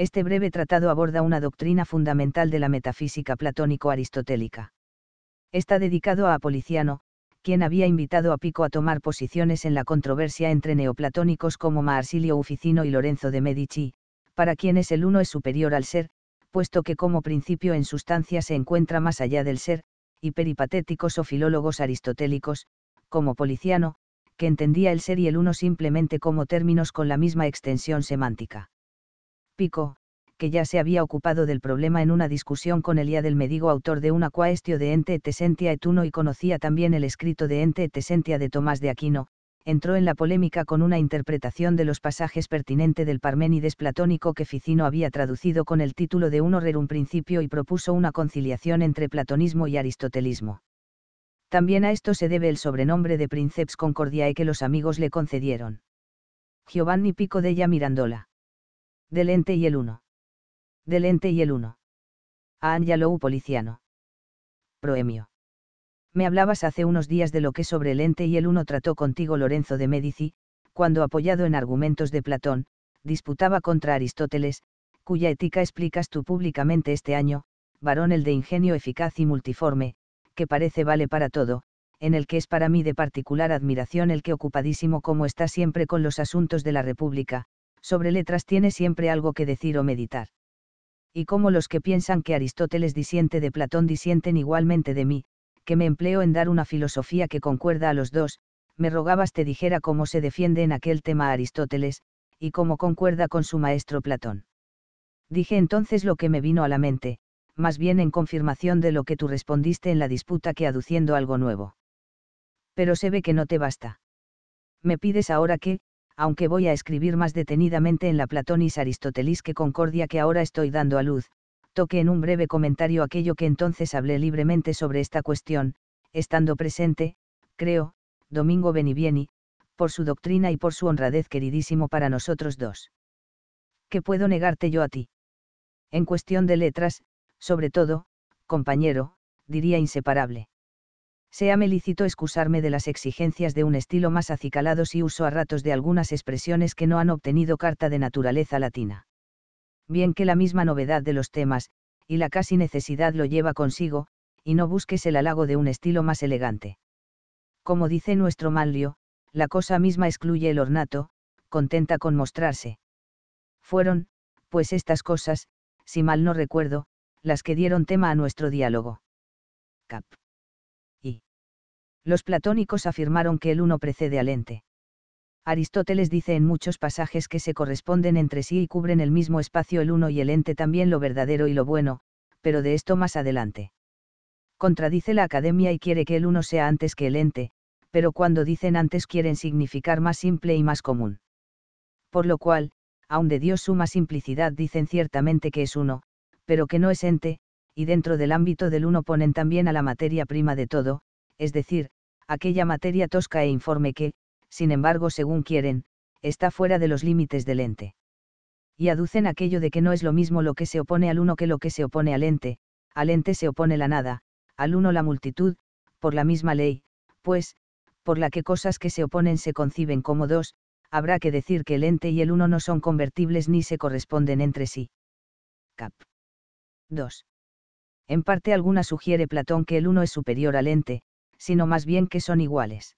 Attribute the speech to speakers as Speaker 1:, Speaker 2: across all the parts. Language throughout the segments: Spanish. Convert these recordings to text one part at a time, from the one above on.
Speaker 1: Este breve tratado aborda una doctrina fundamental de la metafísica platónico-aristotélica. Está dedicado a Apoliciano, quien había invitado a Pico a tomar posiciones en la controversia entre neoplatónicos como Marsilio Uficino y Lorenzo de Medici, para quienes el uno es superior al ser, puesto que como principio en sustancia se encuentra más allá del ser, y peripatéticos o filólogos aristotélicos, como Policiano, que entendía el ser y el uno simplemente como términos con la misma extensión semántica. Pico, que ya se había ocupado del problema en una discusión con Elía del Medigo autor de una quaestio de Ente et Essentia et Uno y conocía también el escrito de Ente et de Tomás de Aquino, entró en la polémica con una interpretación de los pasajes pertinente del Parménides platónico que Ficino había traducido con el título de Uno un principio y propuso una conciliación entre platonismo y aristotelismo. También a esto se debe el sobrenombre de Princeps Concordiae que los amigos le concedieron. Giovanni Pico della Mirandola. Del ente y el uno. Del ente y el uno. A Angelou Policiano. Proemio. Me hablabas hace unos días de lo que sobre el ente y el uno trató contigo Lorenzo de Medici, cuando apoyado en argumentos de Platón, disputaba contra Aristóteles, cuya ética explicas tú públicamente este año, varón el de ingenio eficaz y multiforme, que parece vale para todo, en el que es para mí de particular admiración el que ocupadísimo como está siempre con los asuntos de la República, sobre letras tiene siempre algo que decir o meditar. Y como los que piensan que Aristóteles disiente de Platón disienten igualmente de mí, que me empleo en dar una filosofía que concuerda a los dos, me rogabas te dijera cómo se defiende en aquel tema Aristóteles, y cómo concuerda con su maestro Platón. Dije entonces lo que me vino a la mente, más bien en confirmación de lo que tú respondiste en la disputa que aduciendo algo nuevo. Pero se ve que no te basta. Me pides ahora que, aunque voy a escribir más detenidamente en la Platonis Aristotelis que Concordia que ahora estoy dando a luz, toque en un breve comentario aquello que entonces hablé libremente sobre esta cuestión, estando presente, creo, Domingo Benivieni, por su doctrina y por su honradez queridísimo para nosotros dos. ¿Qué puedo negarte yo a ti? En cuestión de letras, sobre todo, compañero, diría inseparable sea lícito excusarme de las exigencias de un estilo más acicalado si uso a ratos de algunas expresiones que no han obtenido carta de naturaleza latina. Bien que la misma novedad de los temas, y la casi necesidad lo lleva consigo, y no busques el halago de un estilo más elegante. Como dice nuestro Manlio, la cosa misma excluye el ornato, contenta con mostrarse. Fueron, pues estas cosas, si mal no recuerdo, las que dieron tema a nuestro diálogo. Cap. Los platónicos afirmaron que el uno precede al ente. Aristóteles dice en muchos pasajes que se corresponden entre sí y cubren el mismo espacio el uno y el ente también lo verdadero y lo bueno, pero de esto más adelante. Contradice la academia y quiere que el uno sea antes que el ente, pero cuando dicen antes quieren significar más simple y más común. Por lo cual, aun de Dios suma simplicidad dicen ciertamente que es uno, pero que no es ente, y dentro del ámbito del uno ponen también a la materia prima de todo, es decir, aquella materia tosca e informe que, sin embargo, según quieren, está fuera de los límites del ente. Y aducen aquello de que no es lo mismo lo que se opone al uno que lo que se opone al ente, al ente se opone la nada, al uno la multitud, por la misma ley, pues, por la que cosas que se oponen se conciben como dos, habrá que decir que el ente y el uno no son convertibles ni se corresponden entre sí. Cap. 2. En parte alguna sugiere Platón que el uno es superior al ente, sino más bien que son iguales.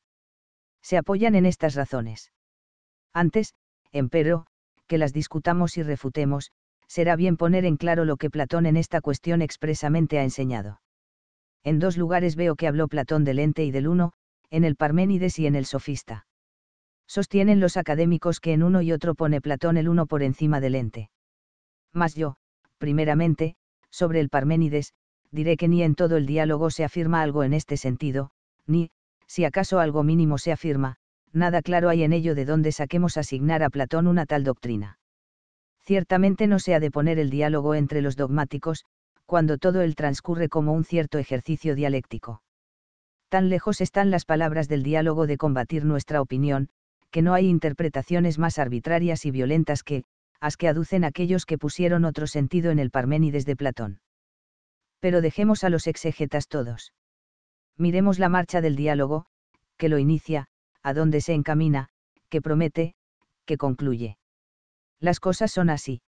Speaker 1: Se apoyan en estas razones. Antes, empero, que las discutamos y refutemos, será bien poner en claro lo que Platón en esta cuestión expresamente ha enseñado. En dos lugares veo que habló Platón del ente y del uno, en el Parménides y en el Sofista. Sostienen los académicos que en uno y otro pone Platón el uno por encima del ente. Mas yo, primeramente, sobre el Parménides, diré que ni en todo el diálogo se afirma algo en este sentido, ni, si acaso algo mínimo se afirma, nada claro hay en ello de dónde saquemos asignar a Platón una tal doctrina. Ciertamente no se ha de poner el diálogo entre los dogmáticos, cuando todo él transcurre como un cierto ejercicio dialéctico. Tan lejos están las palabras del diálogo de combatir nuestra opinión, que no hay interpretaciones más arbitrarias y violentas que, as que aducen aquellos que pusieron otro sentido en el Parménides de Platón pero dejemos a los exegetas todos. Miremos la marcha del diálogo, que lo inicia, a dónde se encamina, que promete, que concluye. Las cosas son así.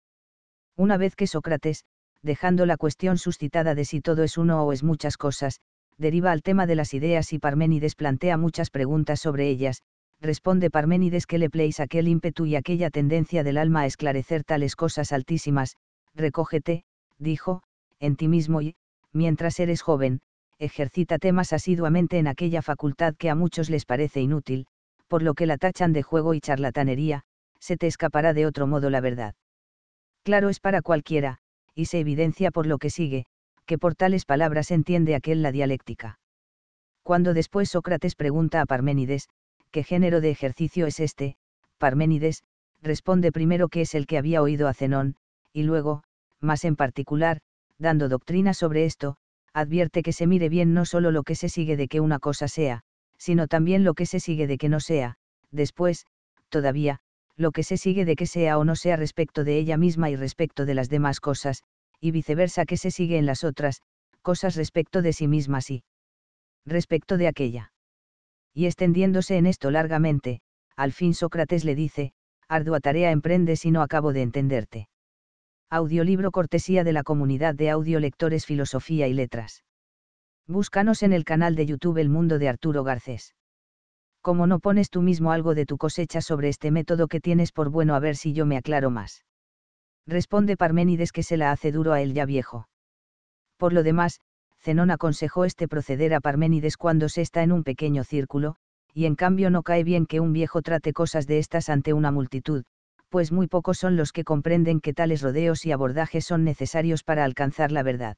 Speaker 1: Una vez que Sócrates, dejando la cuestión suscitada de si todo es uno o es muchas cosas, deriva al tema de las ideas y Parménides plantea muchas preguntas sobre ellas, responde Parménides que le pleis aquel ímpetu y aquella tendencia del alma a esclarecer tales cosas altísimas, recógete, dijo, en ti mismo y, mientras eres joven, ejercítate más asiduamente en aquella facultad que a muchos les parece inútil, por lo que la tachan de juego y charlatanería, se te escapará de otro modo la verdad. Claro es para cualquiera, y se evidencia por lo que sigue, que por tales palabras entiende aquel la dialéctica. Cuando después Sócrates pregunta a Parménides, ¿qué género de ejercicio es este? Parménides, responde primero que es el que había oído a Zenón, y luego, más en particular, dando doctrina sobre esto, advierte que se mire bien no solo lo que se sigue de que una cosa sea, sino también lo que se sigue de que no sea, después, todavía, lo que se sigue de que sea o no sea respecto de ella misma y respecto de las demás cosas, y viceversa que se sigue en las otras, cosas respecto de sí mismas y respecto de aquella. Y extendiéndose en esto largamente, al fin Sócrates le dice, ardua tarea emprende si no acabo de entenderte. Audiolibro cortesía de la comunidad de audiolectores Filosofía y Letras. Búscanos en el canal de YouTube El Mundo de Arturo Garcés. Como no pones tú mismo algo de tu cosecha sobre este método que tienes por bueno a ver si yo me aclaro más. Responde Parménides que se la hace duro a él ya viejo. Por lo demás, Zenón aconsejó este proceder a Parménides cuando se está en un pequeño círculo, y en cambio no cae bien que un viejo trate cosas de estas ante una multitud, pues muy pocos son los que comprenden que tales rodeos y abordajes son necesarios para alcanzar la verdad.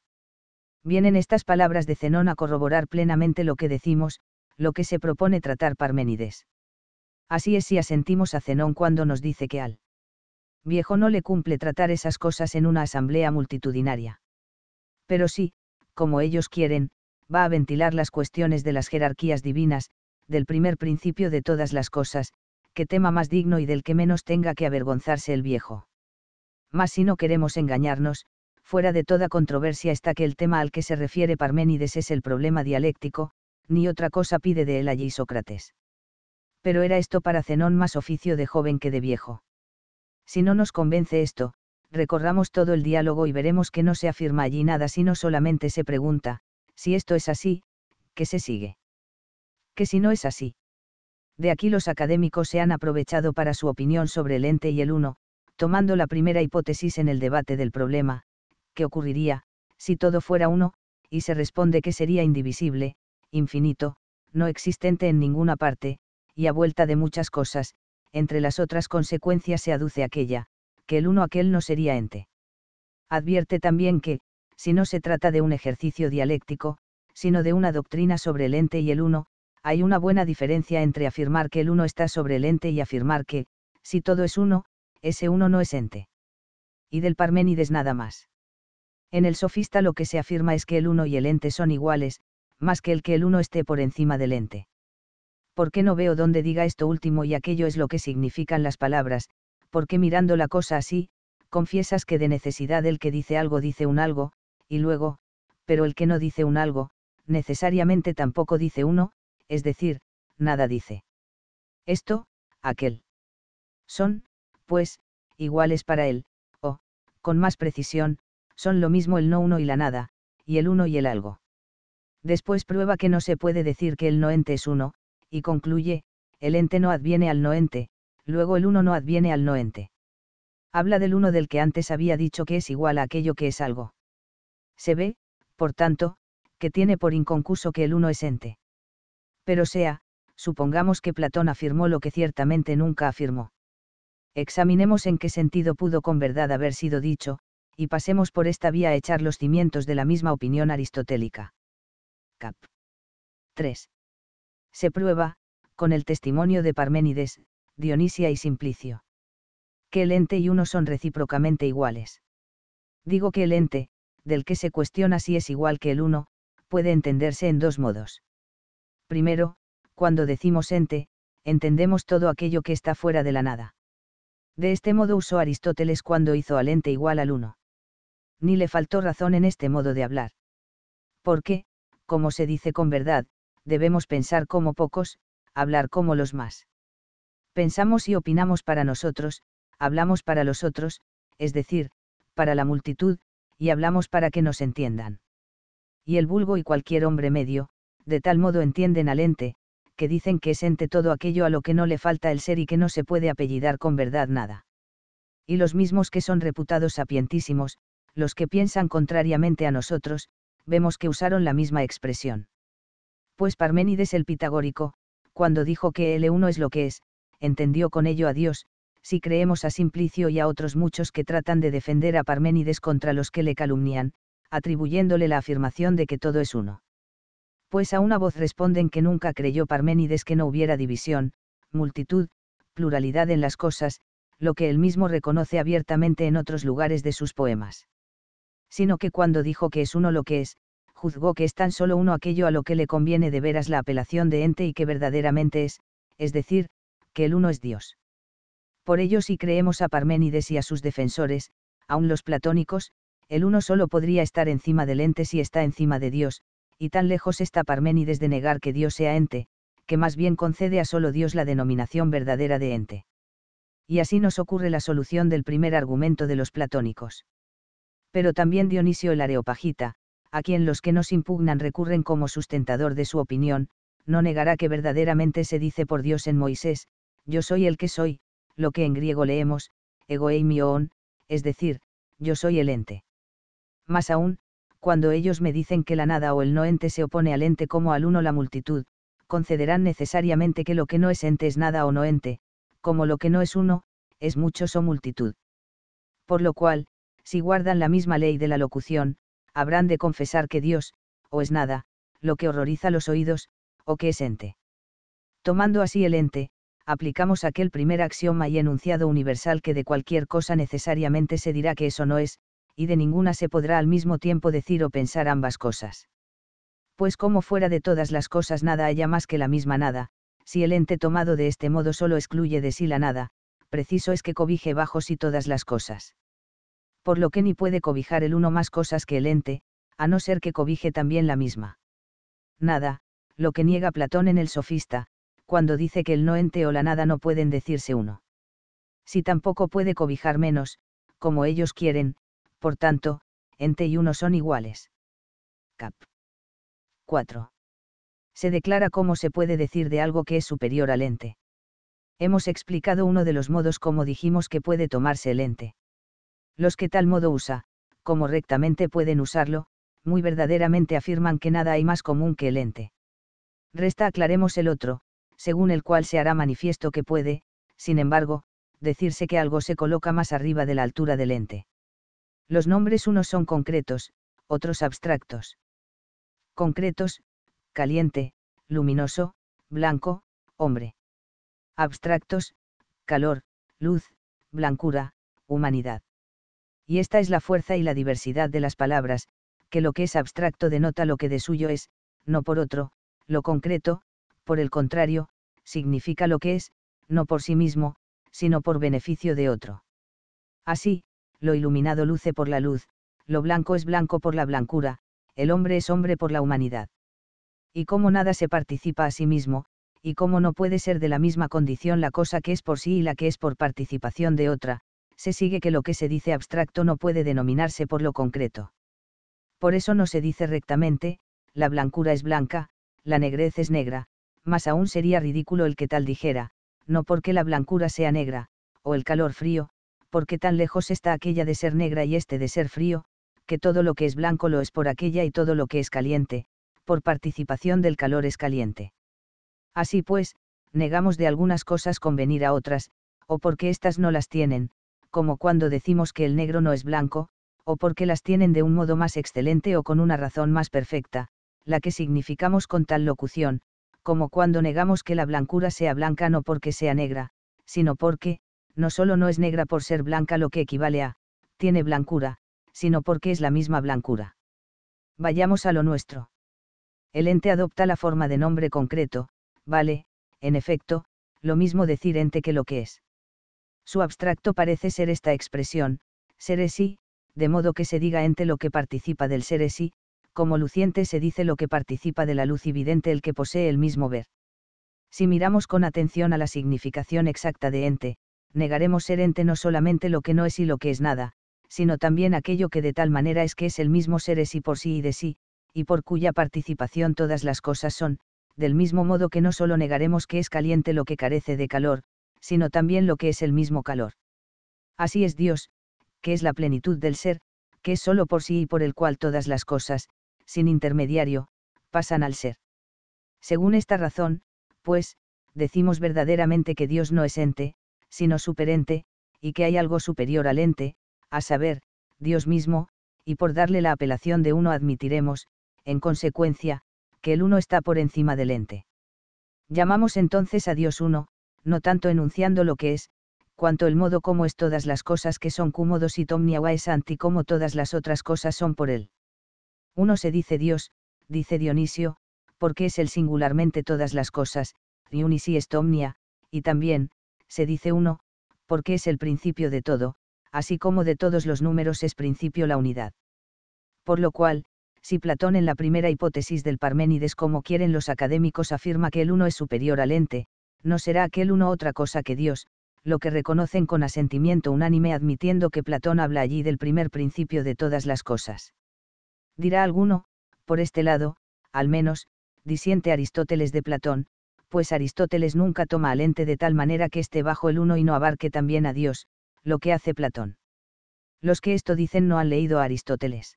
Speaker 1: Vienen estas palabras de Zenón a corroborar plenamente lo que decimos, lo que se propone tratar Parménides. Así es si asentimos a Zenón cuando nos dice que al viejo no le cumple tratar esas cosas en una asamblea multitudinaria. Pero sí, como ellos quieren, va a ventilar las cuestiones de las jerarquías divinas, del primer principio de todas las cosas, que tema más digno y del que menos tenga que avergonzarse el viejo. Mas si no queremos engañarnos, fuera de toda controversia está que el tema al que se refiere Parménides es el problema dialéctico, ni otra cosa pide de él allí Sócrates. Pero era esto para Zenón más oficio de joven que de viejo. Si no nos convence esto, recorramos todo el diálogo y veremos que no se afirma allí nada sino solamente se pregunta, si esto es así, ¿qué se sigue? Que si no es así de aquí los académicos se han aprovechado para su opinión sobre el ente y el uno, tomando la primera hipótesis en el debate del problema, ¿qué ocurriría, si todo fuera uno? y se responde que sería indivisible, infinito, no existente en ninguna parte, y a vuelta de muchas cosas, entre las otras consecuencias se aduce aquella, que el uno aquel no sería ente. Advierte también que, si no se trata de un ejercicio dialéctico, sino de una doctrina sobre el ente y el uno, hay una buena diferencia entre afirmar que el uno está sobre el ente y afirmar que, si todo es uno, ese uno no es ente. Y del Parménides nada más. En el sofista lo que se afirma es que el uno y el ente son iguales, más que el que el uno esté por encima del ente. ¿Por qué no veo dónde diga esto último y aquello es lo que significan las palabras? Porque mirando la cosa así, confiesas que de necesidad el que dice algo dice un algo, y luego, pero el que no dice un algo, necesariamente tampoco dice uno, es decir, nada dice. Esto, aquel. Son, pues, iguales para él, o, con más precisión, son lo mismo el no uno y la nada, y el uno y el algo. Después prueba que no se puede decir que el no ente es uno, y concluye, el ente no adviene al no ente, luego el uno no adviene al no ente. Habla del uno del que antes había dicho que es igual a aquello que es algo. Se ve, por tanto, que tiene por inconcluso que el uno es ente pero sea, supongamos que Platón afirmó lo que ciertamente nunca afirmó. Examinemos en qué sentido pudo con verdad haber sido dicho, y pasemos por esta vía a echar los cimientos de la misma opinión aristotélica. Cap. 3. Se prueba, con el testimonio de Parménides, Dionisia y Simplicio. Que el ente y uno son recíprocamente iguales. Digo que el ente, del que se cuestiona si es igual que el uno, puede entenderse en dos modos. Primero, cuando decimos ente, entendemos todo aquello que está fuera de la nada. De este modo usó Aristóteles cuando hizo al ente igual al uno. Ni le faltó razón en este modo de hablar. Porque, como se dice con verdad, debemos pensar como pocos, hablar como los más. Pensamos y opinamos para nosotros, hablamos para los otros, es decir, para la multitud, y hablamos para que nos entiendan. Y el vulgo y cualquier hombre medio, de tal modo entienden al ente, que dicen que es ente todo aquello a lo que no le falta el ser y que no se puede apellidar con verdad nada. Y los mismos que son reputados sapientísimos, los que piensan contrariamente a nosotros, vemos que usaron la misma expresión. Pues Parménides el Pitagórico, cuando dijo que L1 es lo que es, entendió con ello a Dios, si creemos a Simplicio y a otros muchos que tratan de defender a Parménides contra los que le calumnian, atribuyéndole la afirmación de que todo es uno pues a una voz responden que nunca creyó Parménides que no hubiera división, multitud, pluralidad en las cosas, lo que él mismo reconoce abiertamente en otros lugares de sus poemas. Sino que cuando dijo que es uno lo que es, juzgó que es tan solo uno aquello a lo que le conviene de veras la apelación de ente y que verdaderamente es, es decir, que el uno es Dios. Por ello si creemos a Parménides y a sus defensores, aun los platónicos, el uno solo podría estar encima del ente si está encima de Dios, y tan lejos está Parménides de negar que Dios sea ente, que más bien concede a solo Dios la denominación verdadera de ente. Y así nos ocurre la solución del primer argumento de los platónicos. Pero también Dionisio el Areopagita, a quien los que nos impugnan recurren como sustentador de su opinión, no negará que verdaderamente se dice por Dios en Moisés, yo soy el que soy, lo que en griego leemos, on, es decir, yo soy el ente. Más aún, cuando ellos me dicen que la nada o el no ente se opone al ente como al uno la multitud, concederán necesariamente que lo que no es ente es nada o no ente, como lo que no es uno, es muchos o multitud. Por lo cual, si guardan la misma ley de la locución, habrán de confesar que Dios, o es nada, lo que horroriza los oídos, o que es ente. Tomando así el ente, aplicamos aquel primer axioma y enunciado universal que de cualquier cosa necesariamente se dirá que eso no es, y de ninguna se podrá al mismo tiempo decir o pensar ambas cosas. Pues como fuera de todas las cosas nada haya más que la misma nada, si el ente tomado de este modo solo excluye de sí la nada, preciso es que cobije bajo sí todas las cosas. Por lo que ni puede cobijar el uno más cosas que el ente, a no ser que cobije también la misma. Nada, lo que niega Platón en el Sofista, cuando dice que el no ente o la nada no pueden decirse uno. Si tampoco puede cobijar menos, como ellos quieren, por tanto, ente y uno son iguales. Cap. 4. Se declara cómo se puede decir de algo que es superior al ente. Hemos explicado uno de los modos como dijimos que puede tomarse el ente. Los que tal modo usa, como rectamente pueden usarlo, muy verdaderamente afirman que nada hay más común que el ente. Resta aclaremos el otro, según el cual se hará manifiesto que puede, sin embargo, decirse que algo se coloca más arriba de la altura del ente. Los nombres unos son concretos, otros abstractos. Concretos, caliente, luminoso, blanco, hombre. Abstractos, calor, luz, blancura, humanidad. Y esta es la fuerza y la diversidad de las palabras, que lo que es abstracto denota lo que de suyo es, no por otro, lo concreto, por el contrario, significa lo que es, no por sí mismo, sino por beneficio de otro. Así, lo iluminado luce por la luz, lo blanco es blanco por la blancura, el hombre es hombre por la humanidad. Y como nada se participa a sí mismo, y como no puede ser de la misma condición la cosa que es por sí y la que es por participación de otra, se sigue que lo que se dice abstracto no puede denominarse por lo concreto. Por eso no se dice rectamente, la blancura es blanca, la negrez es negra, más aún sería ridículo el que tal dijera, no porque la blancura sea negra, o el calor frío, porque tan lejos está aquella de ser negra y este de ser frío, que todo lo que es blanco lo es por aquella y todo lo que es caliente, por participación del calor es caliente. Así pues, negamos de algunas cosas convenir a otras, o porque éstas no las tienen, como cuando decimos que el negro no es blanco, o porque las tienen de un modo más excelente o con una razón más perfecta, la que significamos con tal locución, como cuando negamos que la blancura sea blanca no porque sea negra, sino porque, no solo no es negra por ser blanca lo que equivale a, tiene blancura, sino porque es la misma blancura. Vayamos a lo nuestro. El ente adopta la forma de nombre concreto, vale, en efecto, lo mismo decir ente que lo que es. Su abstracto parece ser esta expresión, ser es y, de modo que se diga ente lo que participa del ser es y, como luciente se dice lo que participa de la luz y vidente el que posee el mismo ver. Si miramos con atención a la significación exacta de ente, negaremos ser ente no solamente lo que no es y lo que es nada, sino también aquello que de tal manera es que es el mismo ser es y por sí y de sí, y por cuya participación todas las cosas son, del mismo modo que no solo negaremos que es caliente lo que carece de calor, sino también lo que es el mismo calor. Así es Dios, que es la plenitud del ser, que es solo por sí y por el cual todas las cosas, sin intermediario, pasan al ser. Según esta razón, pues, decimos verdaderamente que Dios no es ente, sino superente, y que hay algo superior al ente, a saber, Dios mismo, y por darle la apelación de uno admitiremos, en consecuencia, que el uno está por encima del ente. Llamamos entonces a Dios uno, no tanto enunciando lo que es, cuanto el modo como es todas las cosas que son cúmodos y o es anti como todas las otras cosas son por él. Uno se dice Dios, dice Dionisio, porque es el singularmente todas las cosas, y tomnia, y también, se dice uno, porque es el principio de todo, así como de todos los números es principio la unidad. Por lo cual, si Platón en la primera hipótesis del Parménides como quieren los académicos afirma que el uno es superior al ente, no será aquel uno otra cosa que Dios, lo que reconocen con asentimiento unánime admitiendo que Platón habla allí del primer principio de todas las cosas. Dirá alguno, por este lado, al menos, disiente Aristóteles de Platón, pues Aristóteles nunca toma al ente de tal manera que esté bajo el uno y no abarque también a Dios, lo que hace Platón. Los que esto dicen no han leído a Aristóteles.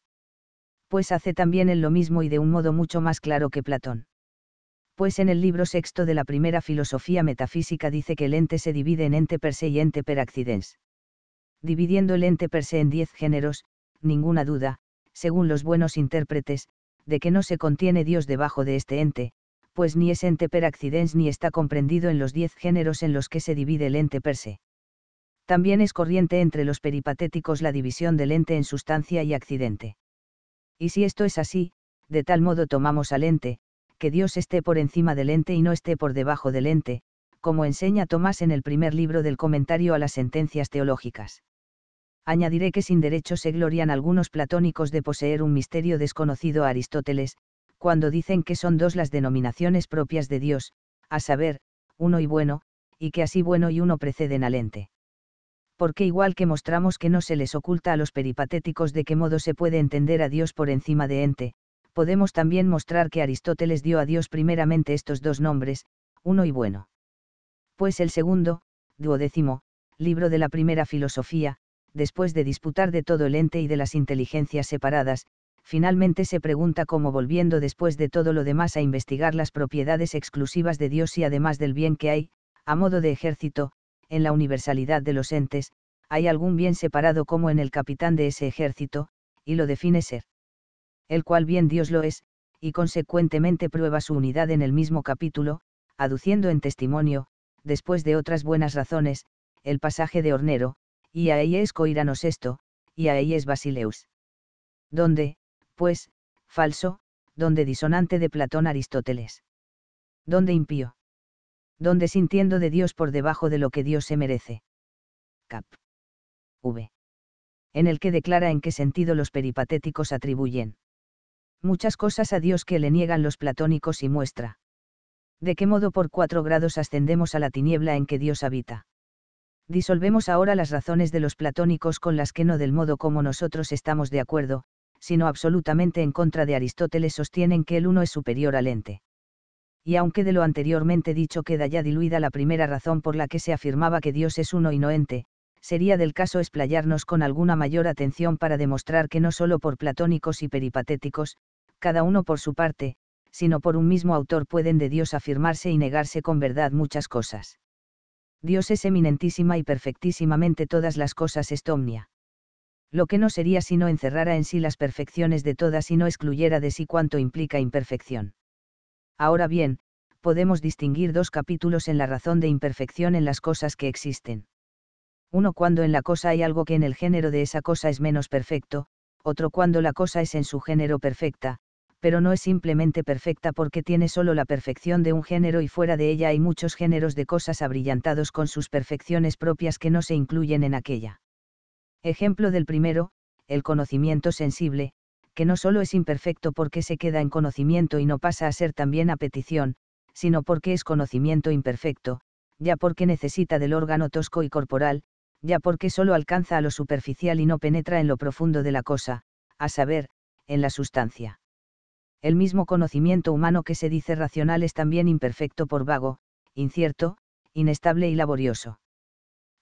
Speaker 1: Pues hace también él lo mismo y de un modo mucho más claro que Platón. Pues en el libro sexto de la primera filosofía metafísica dice que el ente se divide en ente per se y ente per accidens. Dividiendo el ente per se en diez géneros, ninguna duda, según los buenos intérpretes, de que no se contiene Dios debajo de este ente, pues ni es ente per accidens ni está comprendido en los diez géneros en los que se divide el ente per se. También es corriente entre los peripatéticos la división del ente en sustancia y accidente. Y si esto es así, de tal modo tomamos al ente, que Dios esté por encima del ente y no esté por debajo del ente, como enseña Tomás en el primer libro del comentario a las sentencias teológicas. Añadiré que sin derecho se glorian algunos platónicos de poseer un misterio desconocido a Aristóteles, cuando dicen que son dos las denominaciones propias de Dios, a saber, uno y bueno, y que así bueno y uno preceden al ente. Porque igual que mostramos que no se les oculta a los peripatéticos de qué modo se puede entender a Dios por encima de ente, podemos también mostrar que Aristóteles dio a Dios primeramente estos dos nombres, uno y bueno. Pues el segundo, duodécimo, libro de la primera filosofía, después de disputar de todo el ente y de las inteligencias separadas, finalmente se pregunta cómo volviendo después de todo lo demás a investigar las propiedades exclusivas de Dios y además del bien que hay, a modo de ejército, en la universalidad de los entes, hay algún bien separado como en el capitán de ese ejército, y lo define ser. El cual bien Dios lo es, y consecuentemente prueba su unidad en el mismo capítulo, aduciendo en testimonio, después de otras buenas razones, el pasaje de Hornero, y a es Coirano esto, y a es Basileus. Donde, pues, falso, donde disonante de Platón Aristóteles. Donde impío. Donde sintiendo de Dios por debajo de lo que Dios se merece. Cap. V. En el que declara en qué sentido los peripatéticos atribuyen muchas cosas a Dios que le niegan los platónicos y muestra. De qué modo por cuatro grados ascendemos a la tiniebla en que Dios habita. Disolvemos ahora las razones de los platónicos con las que no del modo como nosotros estamos de acuerdo, sino absolutamente en contra de Aristóteles sostienen que el uno es superior al ente. Y aunque de lo anteriormente dicho queda ya diluida la primera razón por la que se afirmaba que Dios es uno y no ente, sería del caso esplayarnos con alguna mayor atención para demostrar que no solo por platónicos y peripatéticos, cada uno por su parte, sino por un mismo autor pueden de Dios afirmarse y negarse con verdad muchas cosas. Dios es eminentísima y perfectísimamente todas las cosas estomnia lo que no sería si no encerrara en sí las perfecciones de todas y no excluyera de sí cuanto implica imperfección. Ahora bien, podemos distinguir dos capítulos en la razón de imperfección en las cosas que existen. Uno cuando en la cosa hay algo que en el género de esa cosa es menos perfecto, otro cuando la cosa es en su género perfecta, pero no es simplemente perfecta porque tiene solo la perfección de un género y fuera de ella hay muchos géneros de cosas abrillantados con sus perfecciones propias que no se incluyen en aquella. Ejemplo del primero, el conocimiento sensible, que no solo es imperfecto porque se queda en conocimiento y no pasa a ser también a petición, sino porque es conocimiento imperfecto, ya porque necesita del órgano tosco y corporal, ya porque solo alcanza a lo superficial y no penetra en lo profundo de la cosa, a saber, en la sustancia. El mismo conocimiento humano que se dice racional es también imperfecto por vago, incierto, inestable y laborioso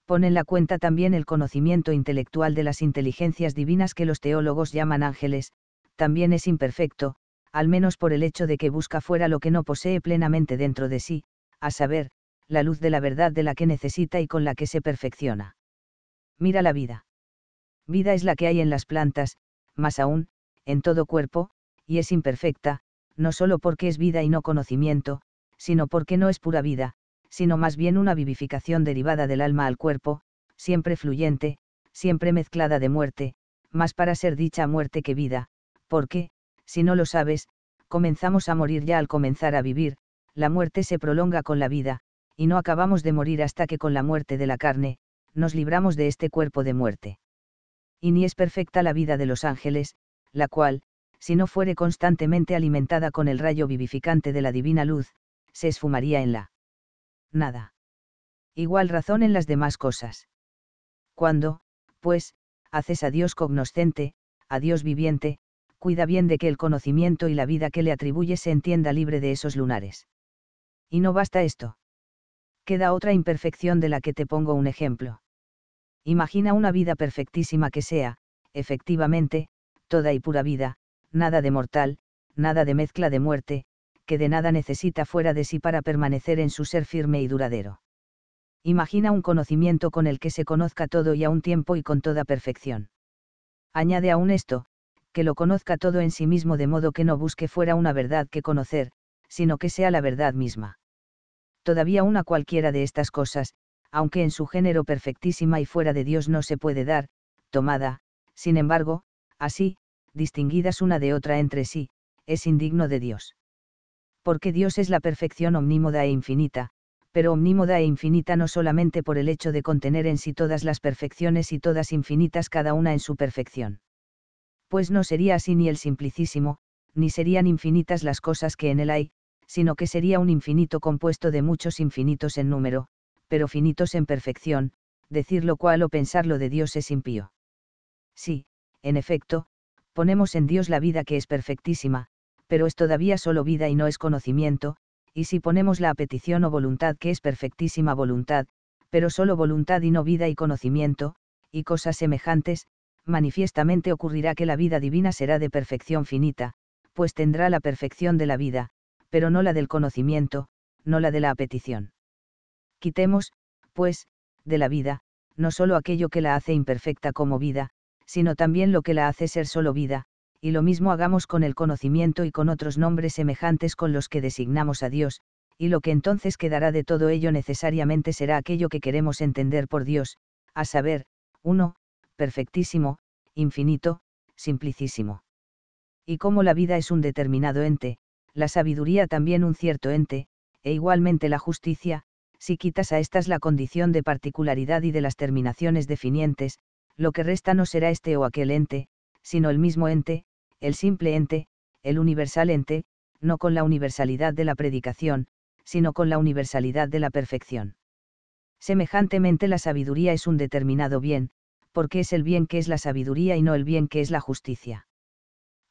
Speaker 1: pon en la cuenta también el conocimiento intelectual de las inteligencias divinas que los teólogos llaman ángeles, también es imperfecto, al menos por el hecho de que busca fuera lo que no posee plenamente dentro de sí, a saber, la luz de la verdad de la que necesita y con la que se perfecciona. Mira la vida. Vida es la que hay en las plantas, más aún, en todo cuerpo, y es imperfecta, no solo porque es vida y no conocimiento, sino porque no es pura vida, sino más bien una vivificación derivada del alma al cuerpo, siempre fluyente, siempre mezclada de muerte, más para ser dicha muerte que vida, porque, si no lo sabes, comenzamos a morir ya al comenzar a vivir, la muerte se prolonga con la vida, y no acabamos de morir hasta que con la muerte de la carne, nos libramos de este cuerpo de muerte. Y ni es perfecta la vida de los ángeles, la cual, si no fuere constantemente alimentada con el rayo vivificante de la divina luz, se esfumaría en la nada. Igual razón en las demás cosas. Cuando, pues, haces a Dios cognoscente, a Dios viviente, cuida bien de que el conocimiento y la vida que le atribuye se entienda libre de esos lunares. Y no basta esto. Queda otra imperfección de la que te pongo un ejemplo. Imagina una vida perfectísima que sea, efectivamente, toda y pura vida, nada de mortal, nada de mezcla de muerte, que de nada necesita fuera de sí para permanecer en su ser firme y duradero. Imagina un conocimiento con el que se conozca todo y a un tiempo y con toda perfección. Añade aún esto, que lo conozca todo en sí mismo de modo que no busque fuera una verdad que conocer, sino que sea la verdad misma. Todavía una cualquiera de estas cosas, aunque en su género perfectísima y fuera de Dios no se puede dar, tomada, sin embargo, así, distinguidas una de otra entre sí, es indigno de Dios porque Dios es la perfección omnímoda e infinita, pero omnímoda e infinita no solamente por el hecho de contener en sí todas las perfecciones y todas infinitas cada una en su perfección. Pues no sería así ni el simplicísimo, ni serían infinitas las cosas que en él hay, sino que sería un infinito compuesto de muchos infinitos en número, pero finitos en perfección, decir lo cual o pensar lo de Dios es impío. Sí, en efecto, ponemos en Dios la vida que es perfectísima, pero es todavía solo vida y no es conocimiento, y si ponemos la apetición o voluntad que es perfectísima voluntad, pero solo voluntad y no vida y conocimiento, y cosas semejantes, manifiestamente ocurrirá que la vida divina será de perfección finita, pues tendrá la perfección de la vida, pero no la del conocimiento, no la de la apetición. Quitemos, pues, de la vida, no solo aquello que la hace imperfecta como vida, sino también lo que la hace ser solo vida, y lo mismo hagamos con el conocimiento y con otros nombres semejantes con los que designamos a Dios, y lo que entonces quedará de todo ello necesariamente será aquello que queremos entender por Dios, a saber, uno, perfectísimo, infinito, simplicísimo. Y como la vida es un determinado ente, la sabiduría también un cierto ente, e igualmente la justicia, si quitas a estas la condición de particularidad y de las terminaciones definientes, lo que resta no será este o aquel ente, sino el mismo ente, el simple ente, el universal ente, no con la universalidad de la predicación, sino con la universalidad de la perfección. Semejantemente la sabiduría es un determinado bien, porque es el bien que es la sabiduría y no el bien que es la justicia.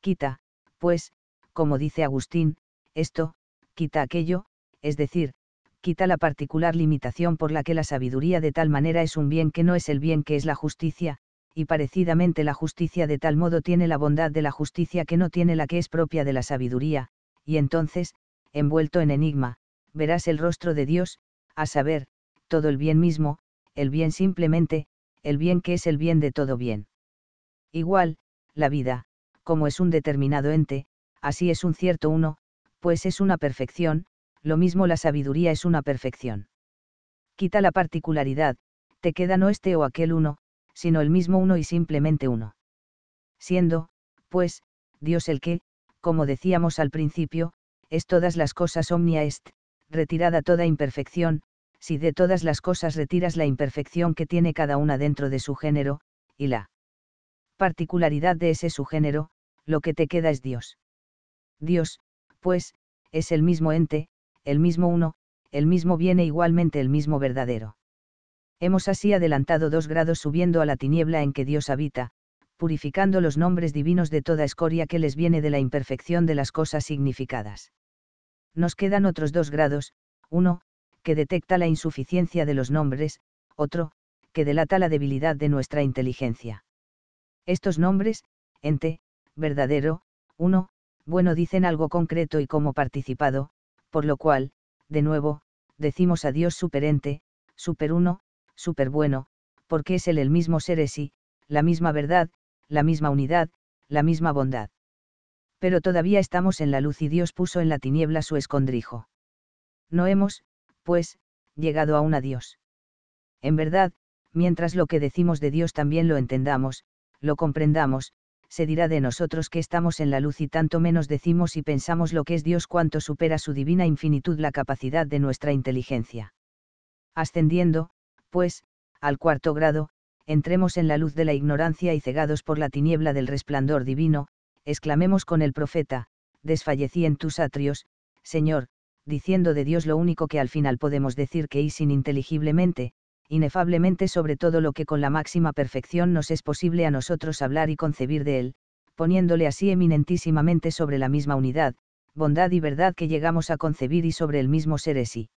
Speaker 1: Quita, pues, como dice Agustín, esto, quita aquello, es decir, quita la particular limitación por la que la sabiduría de tal manera es un bien que no es el bien que es la justicia, y parecidamente la justicia de tal modo tiene la bondad de la justicia que no tiene la que es propia de la sabiduría, y entonces, envuelto en enigma, verás el rostro de Dios, a saber, todo el bien mismo, el bien simplemente, el bien que es el bien de todo bien. Igual, la vida, como es un determinado ente, así es un cierto uno, pues es una perfección, lo mismo la sabiduría es una perfección. Quita la particularidad, te queda no este o aquel uno, sino el mismo uno y simplemente uno. Siendo, pues, Dios el que, como decíamos al principio, es todas las cosas omnia est, retirada toda imperfección, si de todas las cosas retiras la imperfección que tiene cada una dentro de su género, y la particularidad de ese su género, lo que te queda es Dios. Dios, pues, es el mismo ente, el mismo uno, el mismo viene igualmente el mismo verdadero. Hemos así adelantado dos grados subiendo a la tiniebla en que Dios habita, purificando los nombres divinos de toda escoria que les viene de la imperfección de las cosas significadas. Nos quedan otros dos grados, uno, que detecta la insuficiencia de los nombres, otro, que delata la debilidad de nuestra inteligencia. Estos nombres, ente, verdadero, uno, bueno dicen algo concreto y como participado, por lo cual, de nuevo, decimos a Dios superente, super uno, superbueno, porque es él el mismo ser sí, la misma verdad, la misma unidad, la misma bondad. Pero todavía estamos en la luz y Dios puso en la tiniebla su escondrijo. No hemos, pues, llegado aún a Dios. En verdad, mientras lo que decimos de Dios también lo entendamos, lo comprendamos, se dirá de nosotros que estamos en la luz y tanto menos decimos y pensamos lo que es Dios cuanto supera su divina infinitud la capacidad de nuestra inteligencia. Ascendiendo, pues, al cuarto grado, entremos en la luz de la ignorancia y cegados por la tiniebla del resplandor divino, exclamemos con el profeta, desfallecí en tus atrios, Señor, diciendo de Dios lo único que al final podemos decir que es ininteligiblemente, inefablemente sobre todo lo que con la máxima perfección nos es posible a nosotros hablar y concebir de Él, poniéndole así eminentísimamente sobre la misma unidad, bondad y verdad que llegamos a concebir y sobre el mismo ser es y.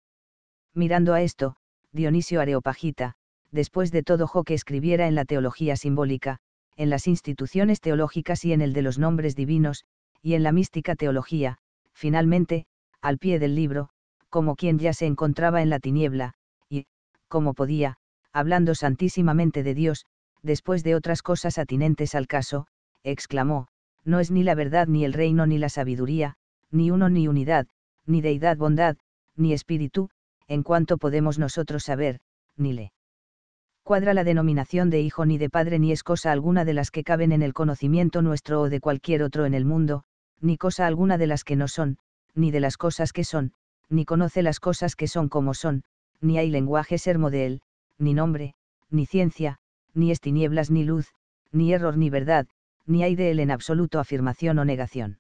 Speaker 1: Mirando a esto, Dionisio Areopagita, después de todo jo que escribiera en la teología simbólica, en las instituciones teológicas y en el de los nombres divinos, y en la mística teología, finalmente, al pie del libro, como quien ya se encontraba en la tiniebla, y, como podía, hablando santísimamente de Dios, después de otras cosas atinentes al caso, exclamó, no es ni la verdad ni el reino ni la sabiduría, ni uno ni unidad, ni deidad bondad, ni espíritu, en cuanto podemos nosotros saber, ni le cuadra la denominación de hijo ni de padre ni es cosa alguna de las que caben en el conocimiento nuestro o de cualquier otro en el mundo, ni cosa alguna de las que no son, ni de las cosas que son, ni conoce las cosas que son como son, ni hay lenguaje sermo de él, ni nombre, ni ciencia, ni es tinieblas ni luz, ni error ni verdad, ni hay de él en absoluto afirmación o negación.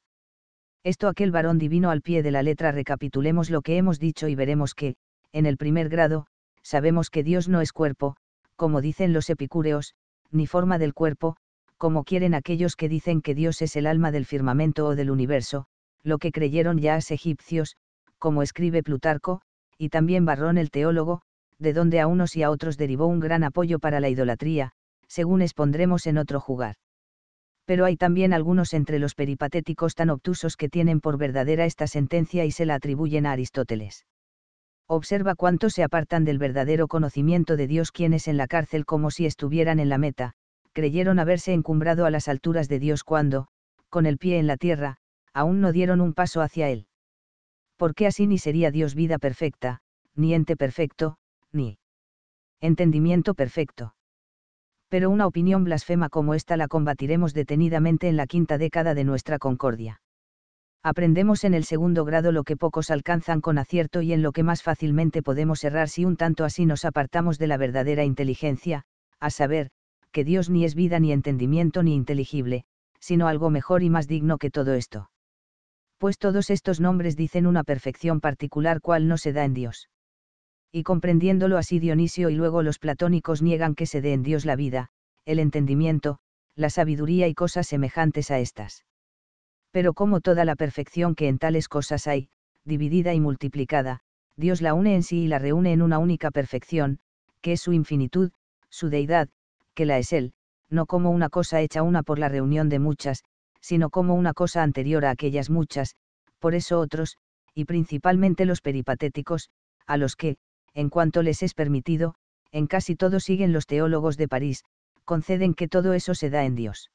Speaker 1: Esto aquel varón divino al pie de la letra recapitulemos lo que hemos dicho y veremos que, en el primer grado, sabemos que Dios no es cuerpo, como dicen los epicúreos, ni forma del cuerpo, como quieren aquellos que dicen que Dios es el alma del firmamento o del universo, lo que creyeron ya as egipcios, como escribe Plutarco, y también Barrón el teólogo, de donde a unos y a otros derivó un gran apoyo para la idolatría, según expondremos en otro jugar. Pero hay también algunos entre los peripatéticos tan obtusos que tienen por verdadera esta sentencia y se la atribuyen a Aristóteles observa cuánto se apartan del verdadero conocimiento de Dios quienes en la cárcel como si estuvieran en la meta, creyeron haberse encumbrado a las alturas de Dios cuando, con el pie en la tierra, aún no dieron un paso hacia Él. Porque así ni sería Dios vida perfecta, ni ente perfecto, ni entendimiento perfecto. Pero una opinión blasfema como esta la combatiremos detenidamente en la quinta década de nuestra concordia aprendemos en el segundo grado lo que pocos alcanzan con acierto y en lo que más fácilmente podemos errar si un tanto así nos apartamos de la verdadera inteligencia, a saber, que Dios ni es vida ni entendimiento ni inteligible, sino algo mejor y más digno que todo esto. Pues todos estos nombres dicen una perfección particular cual no se da en Dios. Y comprendiéndolo así Dionisio y luego los platónicos niegan que se dé en Dios la vida, el entendimiento, la sabiduría y cosas semejantes a estas. Pero como toda la perfección que en tales cosas hay, dividida y multiplicada, Dios la une en sí y la reúne en una única perfección, que es su infinitud, su deidad, que la es Él, no como una cosa hecha una por la reunión de muchas, sino como una cosa anterior a aquellas muchas, por eso otros, y principalmente los peripatéticos, a los que, en cuanto les es permitido, en casi todos siguen los teólogos de París, conceden que todo eso se da en Dios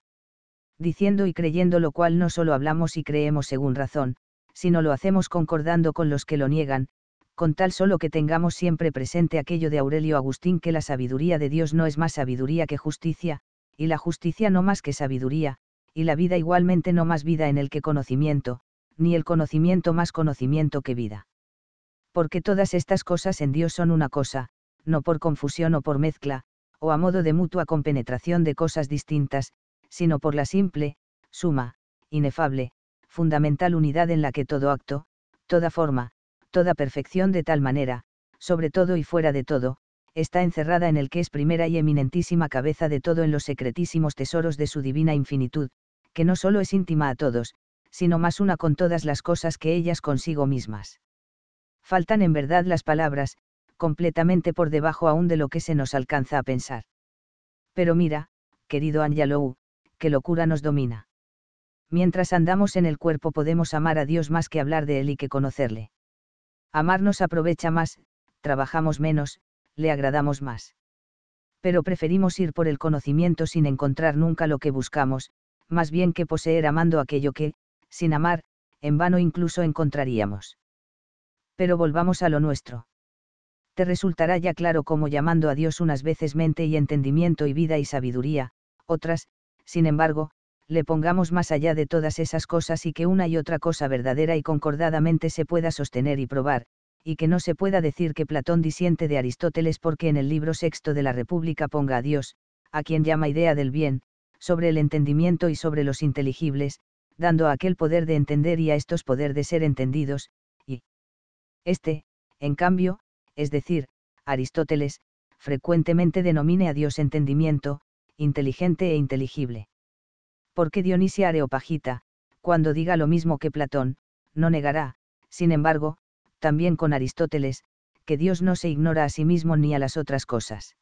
Speaker 1: diciendo y creyendo lo cual no solo hablamos y creemos según razón, sino lo hacemos concordando con los que lo niegan, con tal solo que tengamos siempre presente aquello de Aurelio Agustín que la sabiduría de Dios no es más sabiduría que justicia, y la justicia no más que sabiduría, y la vida igualmente no más vida en el que conocimiento, ni el conocimiento más conocimiento que vida. Porque todas estas cosas en Dios son una cosa, no por confusión o por mezcla, o a modo de mutua compenetración de cosas distintas, sino por la simple, suma, inefable, fundamental unidad en la que todo acto, toda forma, toda perfección de tal manera, sobre todo y fuera de todo, está encerrada en el que es primera y eminentísima cabeza de todo en los secretísimos tesoros de su divina infinitud, que no solo es íntima a todos, sino más una con todas las cosas que ellas consigo mismas. Faltan en verdad las palabras, completamente por debajo aún de lo que se nos alcanza a pensar. Pero mira, querido Anjalou, locura nos domina. Mientras andamos en el cuerpo podemos amar a Dios más que hablar de Él y que conocerle. Amarnos aprovecha más, trabajamos menos, le agradamos más. Pero preferimos ir por el conocimiento sin encontrar nunca lo que buscamos, más bien que poseer amando aquello que, sin amar, en vano incluso encontraríamos. Pero volvamos a lo nuestro. Te resultará ya claro cómo llamando a Dios unas veces mente y entendimiento y vida y sabiduría, otras, sin embargo, le pongamos más allá de todas esas cosas y que una y otra cosa verdadera y concordadamente se pueda sostener y probar, y que no se pueda decir que Platón disiente de Aristóteles porque en el libro sexto de la República ponga a Dios, a quien llama idea del bien, sobre el entendimiento y sobre los inteligibles, dando a aquel poder de entender y a estos poder de ser entendidos, y este, en cambio, es decir, Aristóteles, frecuentemente denomine a Dios entendimiento, inteligente e inteligible. Porque Dionisia Areopagita, cuando diga lo mismo que Platón, no negará, sin embargo, también con Aristóteles, que Dios no se ignora a sí mismo ni a las otras cosas.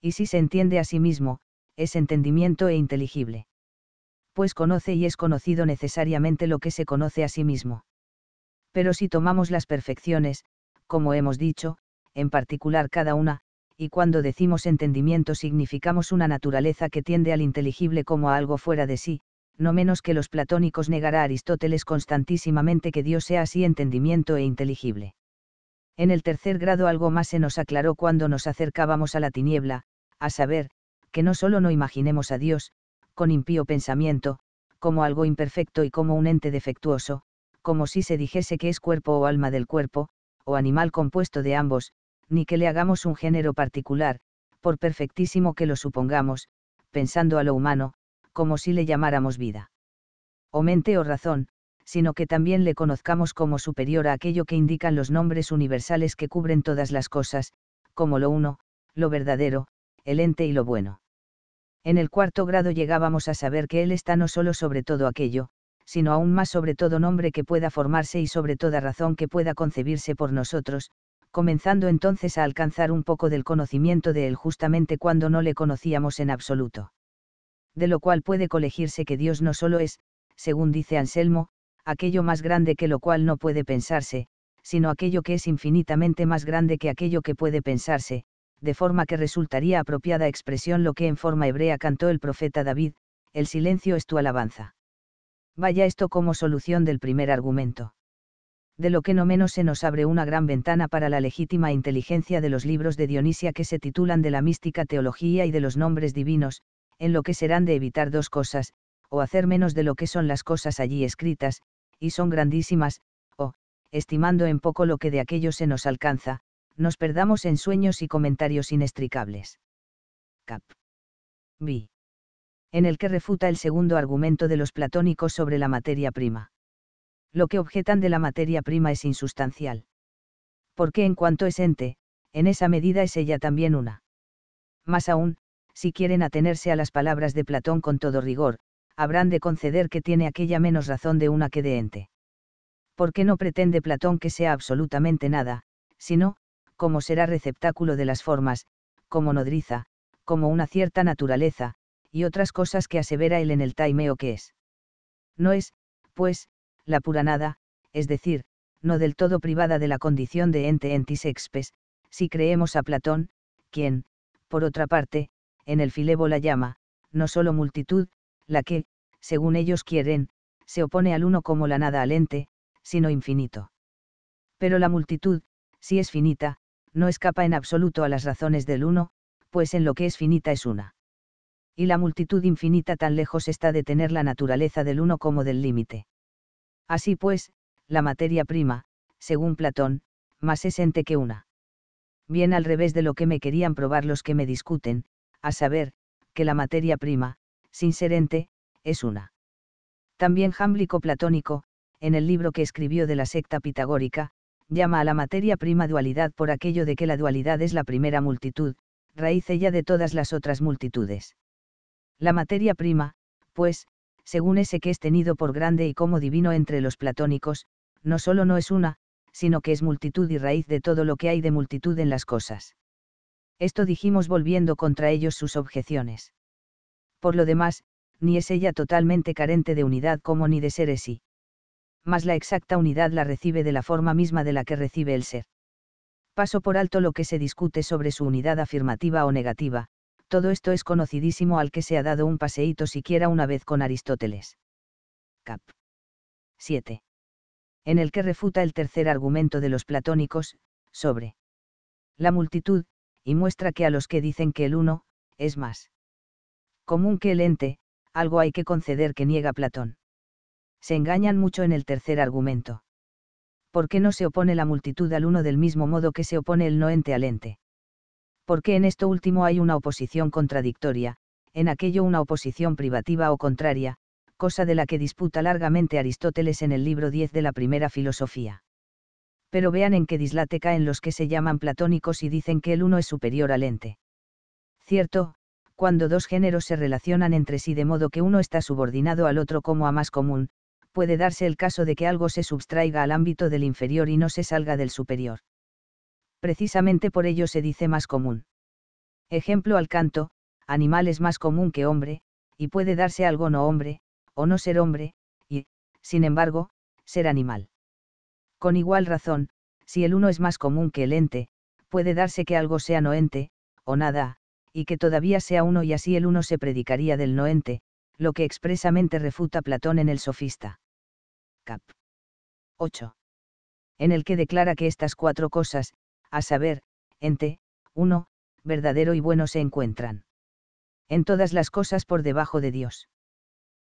Speaker 1: Y si se entiende a sí mismo, es entendimiento e inteligible. Pues conoce y es conocido necesariamente lo que se conoce a sí mismo. Pero si tomamos las perfecciones, como hemos dicho, en particular cada una, y cuando decimos entendimiento significamos una naturaleza que tiende al inteligible como a algo fuera de sí, no menos que los platónicos negará a Aristóteles constantísimamente que Dios sea así entendimiento e inteligible. En el tercer grado algo más se nos aclaró cuando nos acercábamos a la tiniebla, a saber, que no solo no imaginemos a Dios, con impío pensamiento, como algo imperfecto y como un ente defectuoso, como si se dijese que es cuerpo o alma del cuerpo, o animal compuesto de ambos, ni que le hagamos un género particular, por perfectísimo que lo supongamos, pensando a lo humano, como si le llamáramos vida. O mente o razón, sino que también le conozcamos como superior a aquello que indican los nombres universales que cubren todas las cosas, como lo uno, lo verdadero, el ente y lo bueno. En el cuarto grado llegábamos a saber que Él está no solo sobre todo aquello, sino aún más sobre todo nombre que pueda formarse y sobre toda razón que pueda concebirse por nosotros, comenzando entonces a alcanzar un poco del conocimiento de él justamente cuando no le conocíamos en absoluto. De lo cual puede colegirse que Dios no solo es, según dice Anselmo, aquello más grande que lo cual no puede pensarse, sino aquello que es infinitamente más grande que aquello que puede pensarse, de forma que resultaría apropiada expresión lo que en forma hebrea cantó el profeta David, el silencio es tu alabanza. Vaya esto como solución del primer argumento de lo que no menos se nos abre una gran ventana para la legítima inteligencia de los libros de Dionisia que se titulan de la mística teología y de los nombres divinos, en lo que serán de evitar dos cosas, o hacer menos de lo que son las cosas allí escritas, y son grandísimas, o, estimando en poco lo que de aquello se nos alcanza, nos perdamos en sueños y comentarios inextricables. Cap. B. En el que refuta el segundo argumento de los platónicos sobre la materia prima lo que objetan de la materia prima es insustancial. Porque en cuanto es ente, en esa medida es ella también una. Más aún, si quieren atenerse a las palabras de Platón con todo rigor, habrán de conceder que tiene aquella menos razón de una que de ente. Porque no pretende Platón que sea absolutamente nada, sino, como será receptáculo de las formas, como nodriza, como una cierta naturaleza, y otras cosas que asevera él en el taimeo que es. No es, pues, la pura nada, es decir, no del todo privada de la condición de ente expes, si creemos a Platón, quien, por otra parte, en el filebo la llama, no solo multitud, la que, según ellos quieren, se opone al uno como la nada al ente, sino infinito. Pero la multitud, si es finita, no escapa en absoluto a las razones del uno, pues en lo que es finita es una. Y la multitud infinita tan lejos está de tener la naturaleza del uno como del límite. Así pues, la materia prima, según Platón, más esente que una. Bien al revés de lo que me querían probar los que me discuten, a saber, que la materia prima, sin ser es una. También Jámblico Platónico, en el libro que escribió de la secta pitagórica, llama a la materia prima dualidad por aquello de que la dualidad es la primera multitud, raíz ella de todas las otras multitudes. La materia prima, pues, según ese que es tenido por grande y como divino entre los platónicos, no solo no es una, sino que es multitud y raíz de todo lo que hay de multitud en las cosas. Esto dijimos volviendo contra ellos sus objeciones. Por lo demás, ni es ella totalmente carente de unidad como ni de ser es sí. Mas la exacta unidad la recibe de la forma misma de la que recibe el ser. Paso por alto lo que se discute sobre su unidad afirmativa o negativa, todo esto es conocidísimo al que se ha dado un paseíto siquiera una vez con Aristóteles. Cap. 7. En el que refuta el tercer argumento de los platónicos, sobre la multitud, y muestra que a los que dicen que el uno, es más común que el ente, algo hay que conceder que niega Platón. Se engañan mucho en el tercer argumento. ¿Por qué no se opone la multitud al uno del mismo modo que se opone el no ente al ente? porque en esto último hay una oposición contradictoria, en aquello una oposición privativa o contraria, cosa de la que disputa largamente Aristóteles en el libro 10 de la primera filosofía. Pero vean en qué dislate caen los que se llaman platónicos y dicen que el uno es superior al ente. Cierto, cuando dos géneros se relacionan entre sí de modo que uno está subordinado al otro como a más común, puede darse el caso de que algo se substraiga al ámbito del inferior y no se salga del superior precisamente por ello se dice más común. Ejemplo al canto, animal es más común que hombre, y puede darse algo no hombre, o no ser hombre, y, sin embargo, ser animal. Con igual razón, si el uno es más común que el ente, puede darse que algo sea no ente, o nada, y que todavía sea uno y así el uno se predicaría del no ente, lo que expresamente refuta Platón en el Sofista. Cap. 8. En el que declara que estas cuatro cosas, a saber, ente, uno, verdadero y bueno se encuentran. En todas las cosas por debajo de Dios.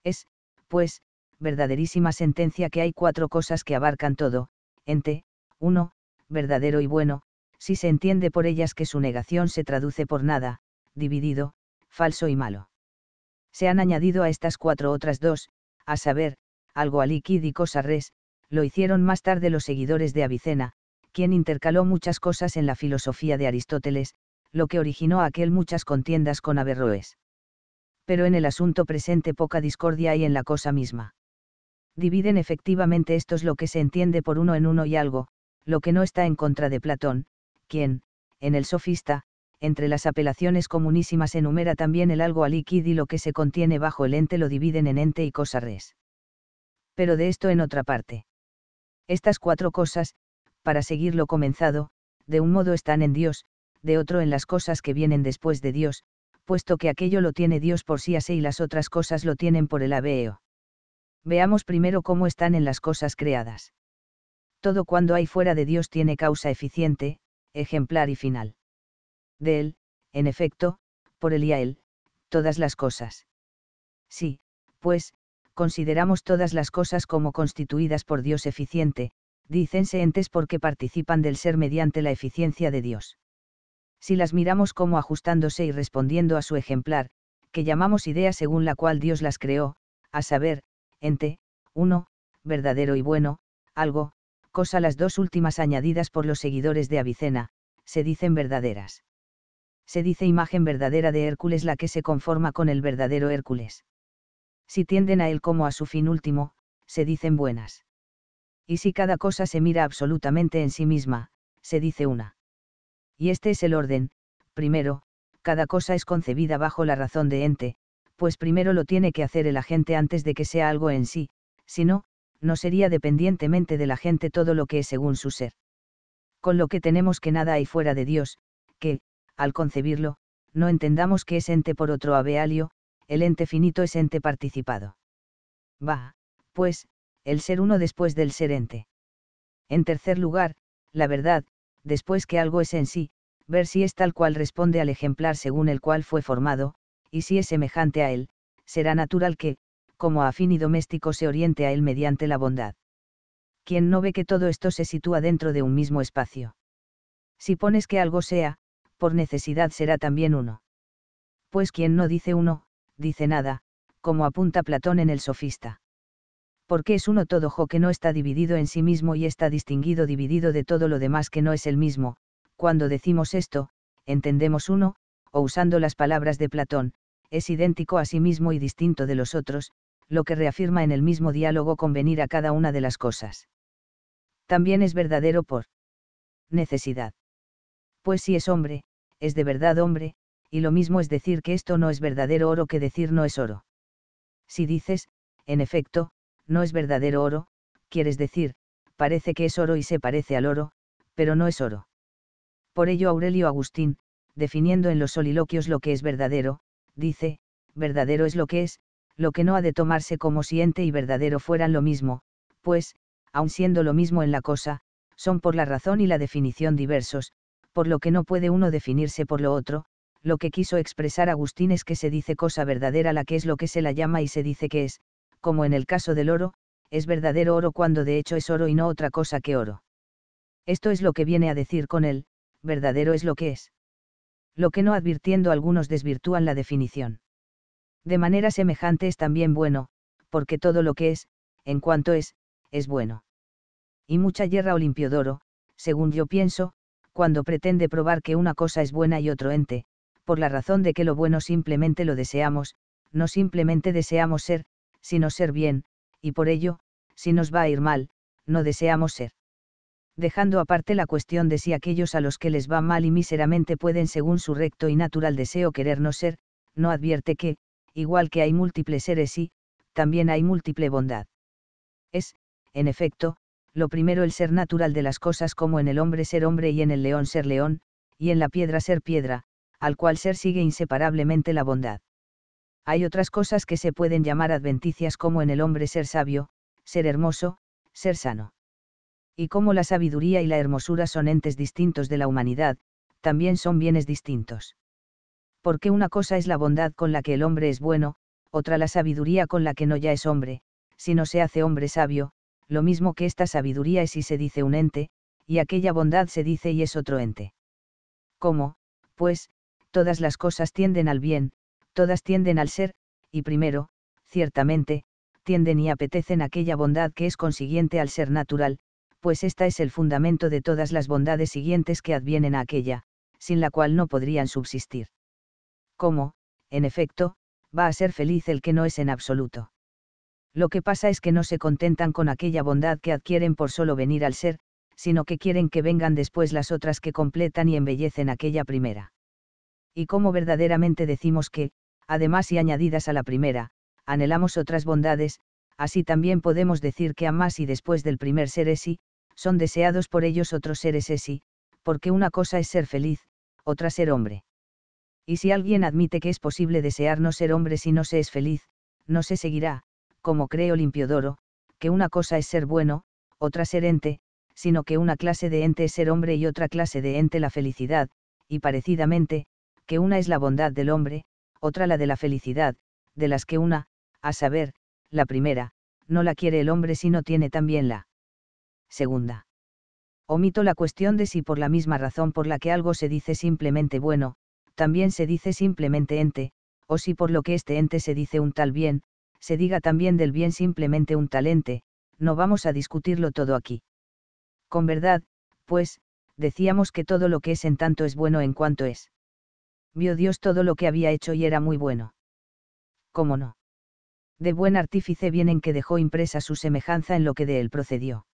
Speaker 1: Es, pues, verdaderísima sentencia que hay cuatro cosas que abarcan todo, ente, uno, verdadero y bueno, si se entiende por ellas que su negación se traduce por nada, dividido, falso y malo. Se han añadido a estas cuatro otras dos, a saber, algo aliquid y cosa res, lo hicieron más tarde los seguidores de Avicena, quien intercaló muchas cosas en la filosofía de Aristóteles, lo que originó aquel muchas contiendas con Averroes. Pero en el asunto presente poca discordia hay en la cosa misma. Dividen efectivamente estos lo que se entiende por uno en uno y algo, lo que no está en contra de Platón, quien, en el sofista, entre las apelaciones comunísimas enumera también el algo líquido y lo que se contiene bajo el ente lo dividen en ente y cosa res. Pero de esto en otra parte. Estas cuatro cosas, para seguir lo comenzado, de un modo están en Dios, de otro en las cosas que vienen después de Dios, puesto que aquello lo tiene Dios por sí sí y las otras cosas lo tienen por el aveo. Veamos primero cómo están en las cosas creadas. Todo cuando hay fuera de Dios tiene causa eficiente, ejemplar y final. De Él, en efecto, por Él y a Él, todas las cosas. Sí, pues, consideramos todas las cosas como constituidas por Dios eficiente, dicense entes porque participan del ser mediante la eficiencia de Dios. Si las miramos como ajustándose y respondiendo a su ejemplar, que llamamos idea según la cual Dios las creó, a saber, ente, uno, verdadero y bueno, algo, cosa las dos últimas añadidas por los seguidores de Avicena, se dicen verdaderas. Se dice imagen verdadera de Hércules la que se conforma con el verdadero Hércules. Si tienden a él como a su fin último, se dicen buenas y si cada cosa se mira absolutamente en sí misma, se dice una. Y este es el orden, primero, cada cosa es concebida bajo la razón de ente, pues primero lo tiene que hacer el agente antes de que sea algo en sí, si no, no sería dependientemente del agente todo lo que es según su ser. Con lo que tenemos que nada hay fuera de Dios, que, al concebirlo, no entendamos que es ente por otro avealio, el ente finito es ente participado. Va, pues, el ser uno después del ser ente. En tercer lugar, la verdad, después que algo es en sí, ver si es tal cual responde al ejemplar según el cual fue formado, y si es semejante a él, será natural que, como afín y doméstico, se oriente a él mediante la bondad. Quien no ve que todo esto se sitúa dentro de un mismo espacio. Si pones que algo sea, por necesidad será también uno. Pues quien no dice uno, dice nada, como apunta Platón en el sofista porque es uno todo jo que no está dividido en sí mismo y está distinguido dividido de todo lo demás que no es el mismo. Cuando decimos esto, entendemos uno, o usando las palabras de Platón, es idéntico a sí mismo y distinto de los otros, lo que reafirma en el mismo diálogo convenir a cada una de las cosas. También es verdadero por necesidad. Pues si es hombre, es de verdad hombre, y lo mismo es decir que esto no es verdadero oro que decir no es oro. Si dices, en efecto, no es verdadero oro, quieres decir, parece que es oro y se parece al oro, pero no es oro. Por ello Aurelio Agustín, definiendo en los soliloquios lo que es verdadero, dice, verdadero es lo que es, lo que no ha de tomarse como siente y verdadero fueran lo mismo, pues, aun siendo lo mismo en la cosa, son por la razón y la definición diversos, por lo que no puede uno definirse por lo otro, lo que quiso expresar Agustín es que se dice cosa verdadera la que es lo que se la llama y se dice que es, como en el caso del oro, es verdadero oro cuando de hecho es oro y no otra cosa que oro. Esto es lo que viene a decir con él, verdadero es lo que es. Lo que no advirtiendo algunos desvirtúan la definición. De manera semejante es también bueno, porque todo lo que es, en cuanto es, es bueno. Y mucha hierra o limpio oro, según yo pienso, cuando pretende probar que una cosa es buena y otro ente, por la razón de que lo bueno simplemente lo deseamos, no simplemente deseamos ser, Sino ser bien, y por ello, si nos va a ir mal, no deseamos ser. Dejando aparte la cuestión de si aquellos a los que les va mal y míseramente pueden según su recto y natural deseo querer no ser, no advierte que, igual que hay múltiples seres y, también hay múltiple bondad. Es, en efecto, lo primero el ser natural de las cosas como en el hombre ser hombre y en el león ser león, y en la piedra ser piedra, al cual ser sigue inseparablemente la bondad hay otras cosas que se pueden llamar adventicias como en el hombre ser sabio, ser hermoso, ser sano. Y como la sabiduría y la hermosura son entes distintos de la humanidad, también son bienes distintos. Porque una cosa es la bondad con la que el hombre es bueno, otra la sabiduría con la que no ya es hombre, sino se hace hombre sabio, lo mismo que esta sabiduría es y se dice un ente, y aquella bondad se dice y es otro ente. ¿Cómo, pues, todas las cosas tienden al bien, todas tienden al ser, y primero, ciertamente, tienden y apetecen aquella bondad que es consiguiente al ser natural, pues esta es el fundamento de todas las bondades siguientes que advienen a aquella, sin la cual no podrían subsistir. ¿Cómo, en efecto, va a ser feliz el que no es en absoluto? Lo que pasa es que no se contentan con aquella bondad que adquieren por solo venir al ser, sino que quieren que vengan después las otras que completan y embellecen aquella primera. Y cómo verdaderamente decimos que, además y añadidas a la primera, anhelamos otras bondades, así también podemos decir que a más y después del primer ser ese, son deseados por ellos otros seres es porque una cosa es ser feliz, otra ser hombre. Y si alguien admite que es posible desear no ser hombre si no se es feliz, no se seguirá, como creo Limpiodoro, que una cosa es ser bueno, otra ser ente, sino que una clase de ente es ser hombre y otra clase de ente la felicidad, y parecidamente, que una es la bondad del hombre, otra la de la felicidad, de las que una, a saber, la primera, no la quiere el hombre si no tiene también la segunda. Omito la cuestión de si por la misma razón por la que algo se dice simplemente bueno, también se dice simplemente ente, o si por lo que este ente se dice un tal bien, se diga también del bien simplemente un tal ente, no vamos a discutirlo todo aquí. Con verdad, pues, decíamos que todo lo que es en tanto es bueno en cuanto es vio Dios todo lo que había hecho y era muy bueno. ¿Cómo no? De buen artífice vienen que dejó impresa su semejanza en lo que de él procedió.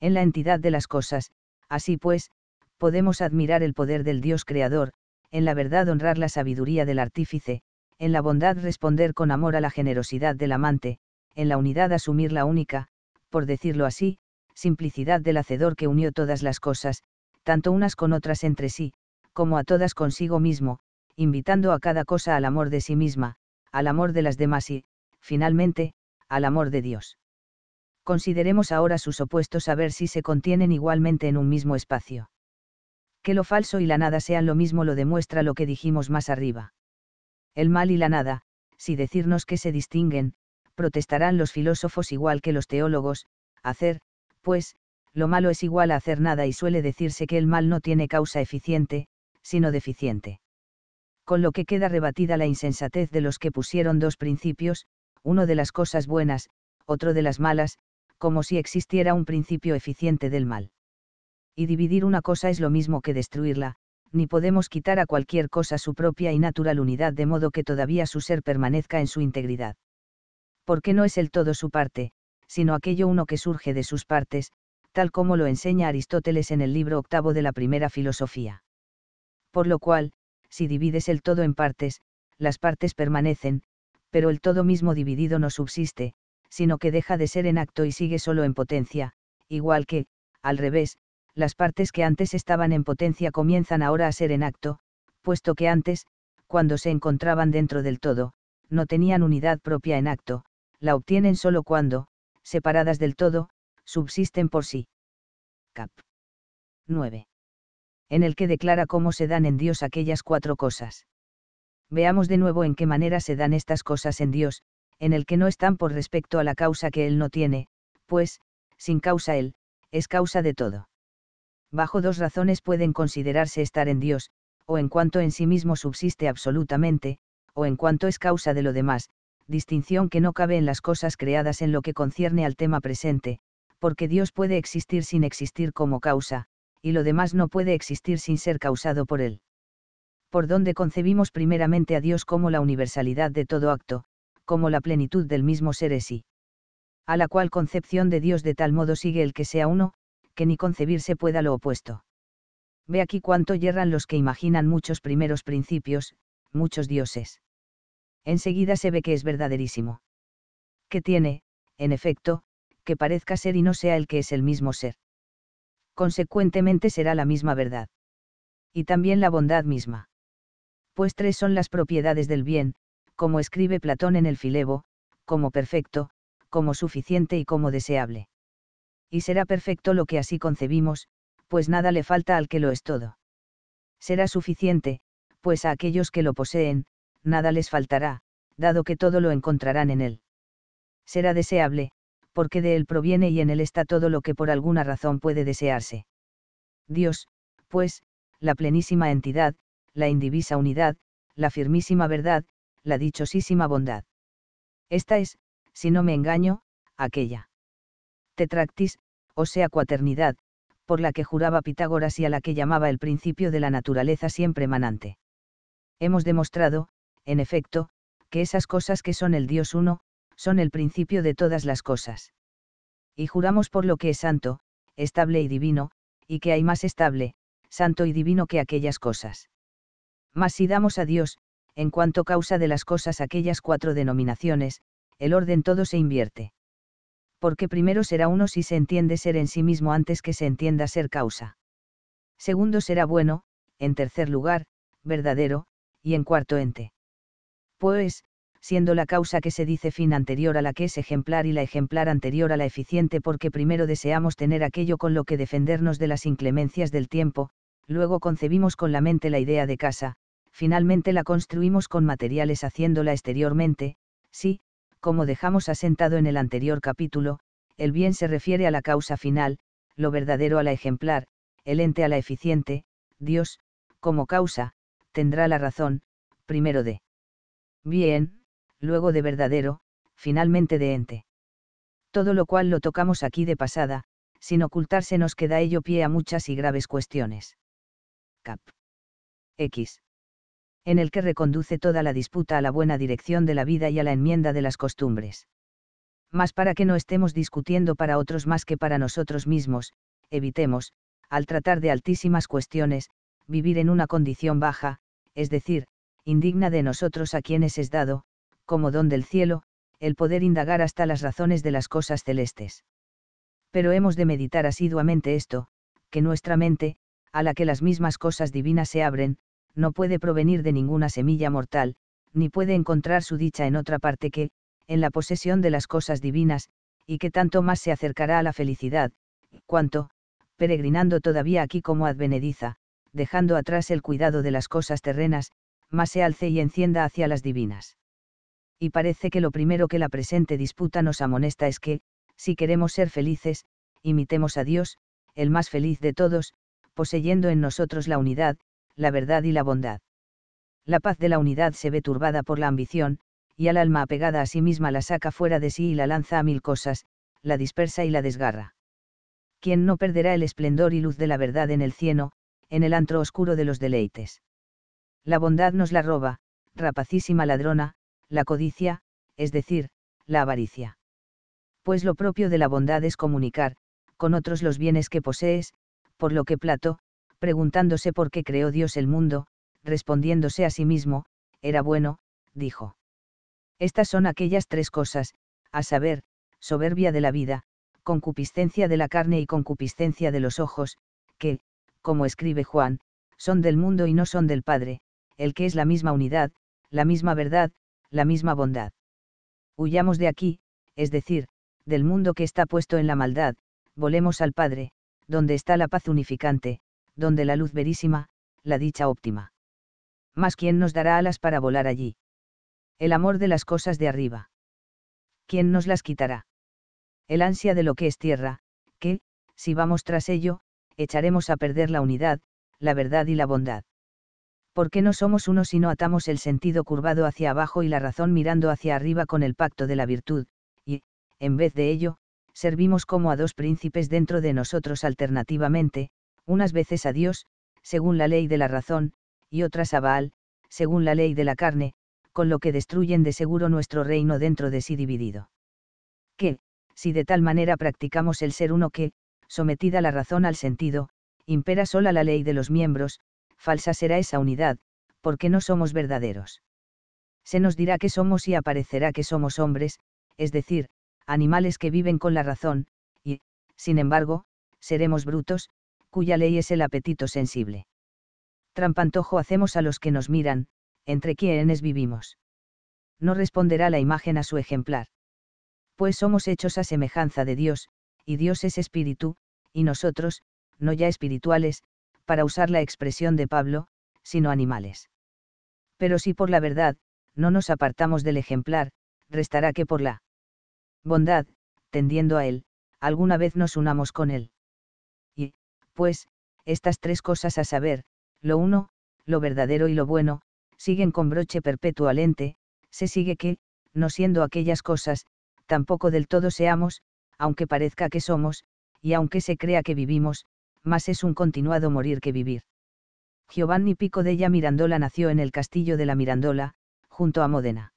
Speaker 1: En la entidad de las cosas, así pues, podemos admirar el poder del Dios creador, en la verdad honrar la sabiduría del artífice, en la bondad responder con amor a la generosidad del amante, en la unidad asumir la única, por decirlo así, simplicidad del hacedor que unió todas las cosas, tanto unas con otras entre sí, como a todas consigo mismo, invitando a cada cosa al amor de sí misma, al amor de las demás y, finalmente, al amor de Dios. Consideremos ahora sus opuestos a ver si se contienen igualmente en un mismo espacio. Que lo falso y la nada sean lo mismo lo demuestra lo que dijimos más arriba. El mal y la nada, si decirnos que se distinguen, protestarán los filósofos igual que los teólogos, hacer, pues, lo malo es igual a hacer nada y suele decirse que el mal no tiene causa eficiente, sino deficiente. Con lo que queda rebatida la insensatez de los que pusieron dos principios, uno de las cosas buenas, otro de las malas, como si existiera un principio eficiente del mal. Y dividir una cosa es lo mismo que destruirla, ni podemos quitar a cualquier cosa su propia y natural unidad de modo que todavía su ser permanezca en su integridad. Porque no es el todo su parte, sino aquello uno que surge de sus partes, tal como lo enseña Aristóteles en el libro octavo de la primera filosofía por lo cual, si divides el todo en partes, las partes permanecen, pero el todo mismo dividido no subsiste, sino que deja de ser en acto y sigue solo en potencia, igual que, al revés, las partes que antes estaban en potencia comienzan ahora a ser en acto, puesto que antes, cuando se encontraban dentro del todo, no tenían unidad propia en acto, la obtienen solo cuando, separadas del todo, subsisten por sí. Cap. 9 en el que declara cómo se dan en Dios aquellas cuatro cosas. Veamos de nuevo en qué manera se dan estas cosas en Dios, en el que no están por respecto a la causa que Él no tiene, pues, sin causa Él, es causa de todo. Bajo dos razones pueden considerarse estar en Dios, o en cuanto en sí mismo subsiste absolutamente, o en cuanto es causa de lo demás, distinción que no cabe en las cosas creadas en lo que concierne al tema presente, porque Dios puede existir sin existir como causa, y lo demás no puede existir sin ser causado por él. Por donde concebimos primeramente a Dios como la universalidad de todo acto, como la plenitud del mismo ser es sí. A la cual concepción de Dios de tal modo sigue el que sea uno, que ni concebirse pueda lo opuesto. Ve aquí cuánto yerran los que imaginan muchos primeros principios, muchos dioses. Enseguida se ve que es verdaderísimo. Que tiene, en efecto, que parezca ser y no sea el que es el mismo ser consecuentemente será la misma verdad. Y también la bondad misma. Pues tres son las propiedades del bien, como escribe Platón en el Filebo, como perfecto, como suficiente y como deseable. Y será perfecto lo que así concebimos, pues nada le falta al que lo es todo. Será suficiente, pues a aquellos que lo poseen, nada les faltará, dado que todo lo encontrarán en él. Será deseable, porque de Él proviene y en Él está todo lo que por alguna razón puede desearse. Dios, pues, la plenísima entidad, la indivisa unidad, la firmísima verdad, la dichosísima bondad. Esta es, si no me engaño, aquella. Tetractis, o sea cuaternidad, por la que juraba Pitágoras y a la que llamaba el principio de la naturaleza siempre emanante. Hemos demostrado, en efecto, que esas cosas que son el Dios uno, son el principio de todas las cosas. Y juramos por lo que es santo, estable y divino, y que hay más estable, santo y divino que aquellas cosas. Mas si damos a Dios, en cuanto causa de las cosas aquellas cuatro denominaciones, el orden todo se invierte. Porque primero será uno si se entiende ser en sí mismo antes que se entienda ser causa. Segundo será bueno, en tercer lugar, verdadero, y en cuarto ente. Pues, siendo la causa que se dice fin anterior a la que es ejemplar y la ejemplar anterior a la eficiente porque primero deseamos tener aquello con lo que defendernos de las inclemencias del tiempo, luego concebimos con la mente la idea de casa, finalmente la construimos con materiales haciéndola exteriormente, sí, como dejamos asentado en el anterior capítulo, el bien se refiere a la causa final, lo verdadero a la ejemplar, el ente a la eficiente, Dios, como causa, tendrá la razón, primero de bien, luego de verdadero, finalmente de ente. Todo lo cual lo tocamos aquí de pasada, sin ocultarse nos queda ello pie a muchas y graves cuestiones. Cap. X. En el que reconduce toda la disputa a la buena dirección de la vida y a la enmienda de las costumbres. Mas para que no estemos discutiendo para otros más que para nosotros mismos, evitemos, al tratar de altísimas cuestiones, vivir en una condición baja, es decir, indigna de nosotros a quienes es dado, como don del cielo, el poder indagar hasta las razones de las cosas celestes. Pero hemos de meditar asiduamente esto, que nuestra mente, a la que las mismas cosas divinas se abren, no puede provenir de ninguna semilla mortal, ni puede encontrar su dicha en otra parte que, en la posesión de las cosas divinas, y que tanto más se acercará a la felicidad, cuanto, peregrinando todavía aquí como advenediza, dejando atrás el cuidado de las cosas terrenas, más se alce y encienda hacia las divinas y parece que lo primero que la presente disputa nos amonesta es que, si queremos ser felices, imitemos a Dios, el más feliz de todos, poseyendo en nosotros la unidad, la verdad y la bondad. La paz de la unidad se ve turbada por la ambición, y al alma apegada a sí misma la saca fuera de sí y la lanza a mil cosas, la dispersa y la desgarra. ¿Quién no perderá el esplendor y luz de la verdad en el cieno, en el antro oscuro de los deleites? La bondad nos la roba, rapacísima ladrona, la codicia, es decir, la avaricia. Pues lo propio de la bondad es comunicar, con otros los bienes que posees, por lo que Plato, preguntándose por qué creó Dios el mundo, respondiéndose a sí mismo, era bueno, dijo. Estas son aquellas tres cosas, a saber, soberbia de la vida, concupiscencia de la carne y concupiscencia de los ojos, que, como escribe Juan, son del mundo y no son del Padre, el que es la misma unidad, la misma verdad, la misma bondad. Huyamos de aquí, es decir, del mundo que está puesto en la maldad, volemos al Padre, donde está la paz unificante, donde la luz verísima, la dicha óptima. Mas ¿quién nos dará alas para volar allí? El amor de las cosas de arriba. ¿Quién nos las quitará? El ansia de lo que es tierra, que, si vamos tras ello, echaremos a perder la unidad, la verdad y la bondad qué no somos uno si no atamos el sentido curvado hacia abajo y la razón mirando hacia arriba con el pacto de la virtud, y, en vez de ello, servimos como a dos príncipes dentro de nosotros alternativamente, unas veces a Dios, según la ley de la razón, y otras a Baal, según la ley de la carne, con lo que destruyen de seguro nuestro reino dentro de sí dividido. Que, si de tal manera practicamos el ser uno que, sometida la razón al sentido, impera sola la ley de los miembros, falsa será esa unidad, porque no somos verdaderos. Se nos dirá que somos y aparecerá que somos hombres, es decir, animales que viven con la razón, y, sin embargo, seremos brutos, cuya ley es el apetito sensible. Trampantojo hacemos a los que nos miran, entre quienes vivimos. No responderá la imagen a su ejemplar. Pues somos hechos a semejanza de Dios, y Dios es espíritu, y nosotros, no ya espirituales, para usar la expresión de Pablo, sino animales. Pero si por la verdad, no nos apartamos del ejemplar, restará que por la bondad, tendiendo a él, alguna vez nos unamos con él. Y, pues, estas tres cosas a saber, lo uno, lo verdadero y lo bueno, siguen con broche perpetuo se sigue que, no siendo aquellas cosas, tampoco del todo seamos, aunque parezca que somos, y aunque se crea que vivimos, más es un continuado morir que vivir. Giovanni Pico della Mirandola nació en el castillo de la Mirandola, junto a Módena.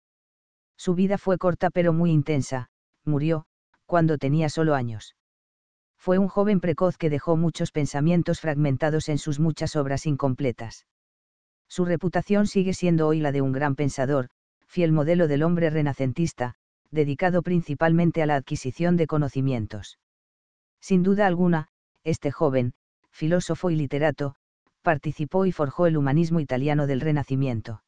Speaker 1: Su vida fue corta pero muy intensa, murió, cuando tenía solo años. Fue un joven precoz que dejó muchos pensamientos fragmentados en sus muchas obras incompletas. Su reputación sigue siendo hoy la de un gran pensador, fiel modelo del hombre renacentista, dedicado principalmente a la adquisición de conocimientos. Sin duda alguna, este joven, filósofo y literato, participó y forjó el humanismo italiano del Renacimiento.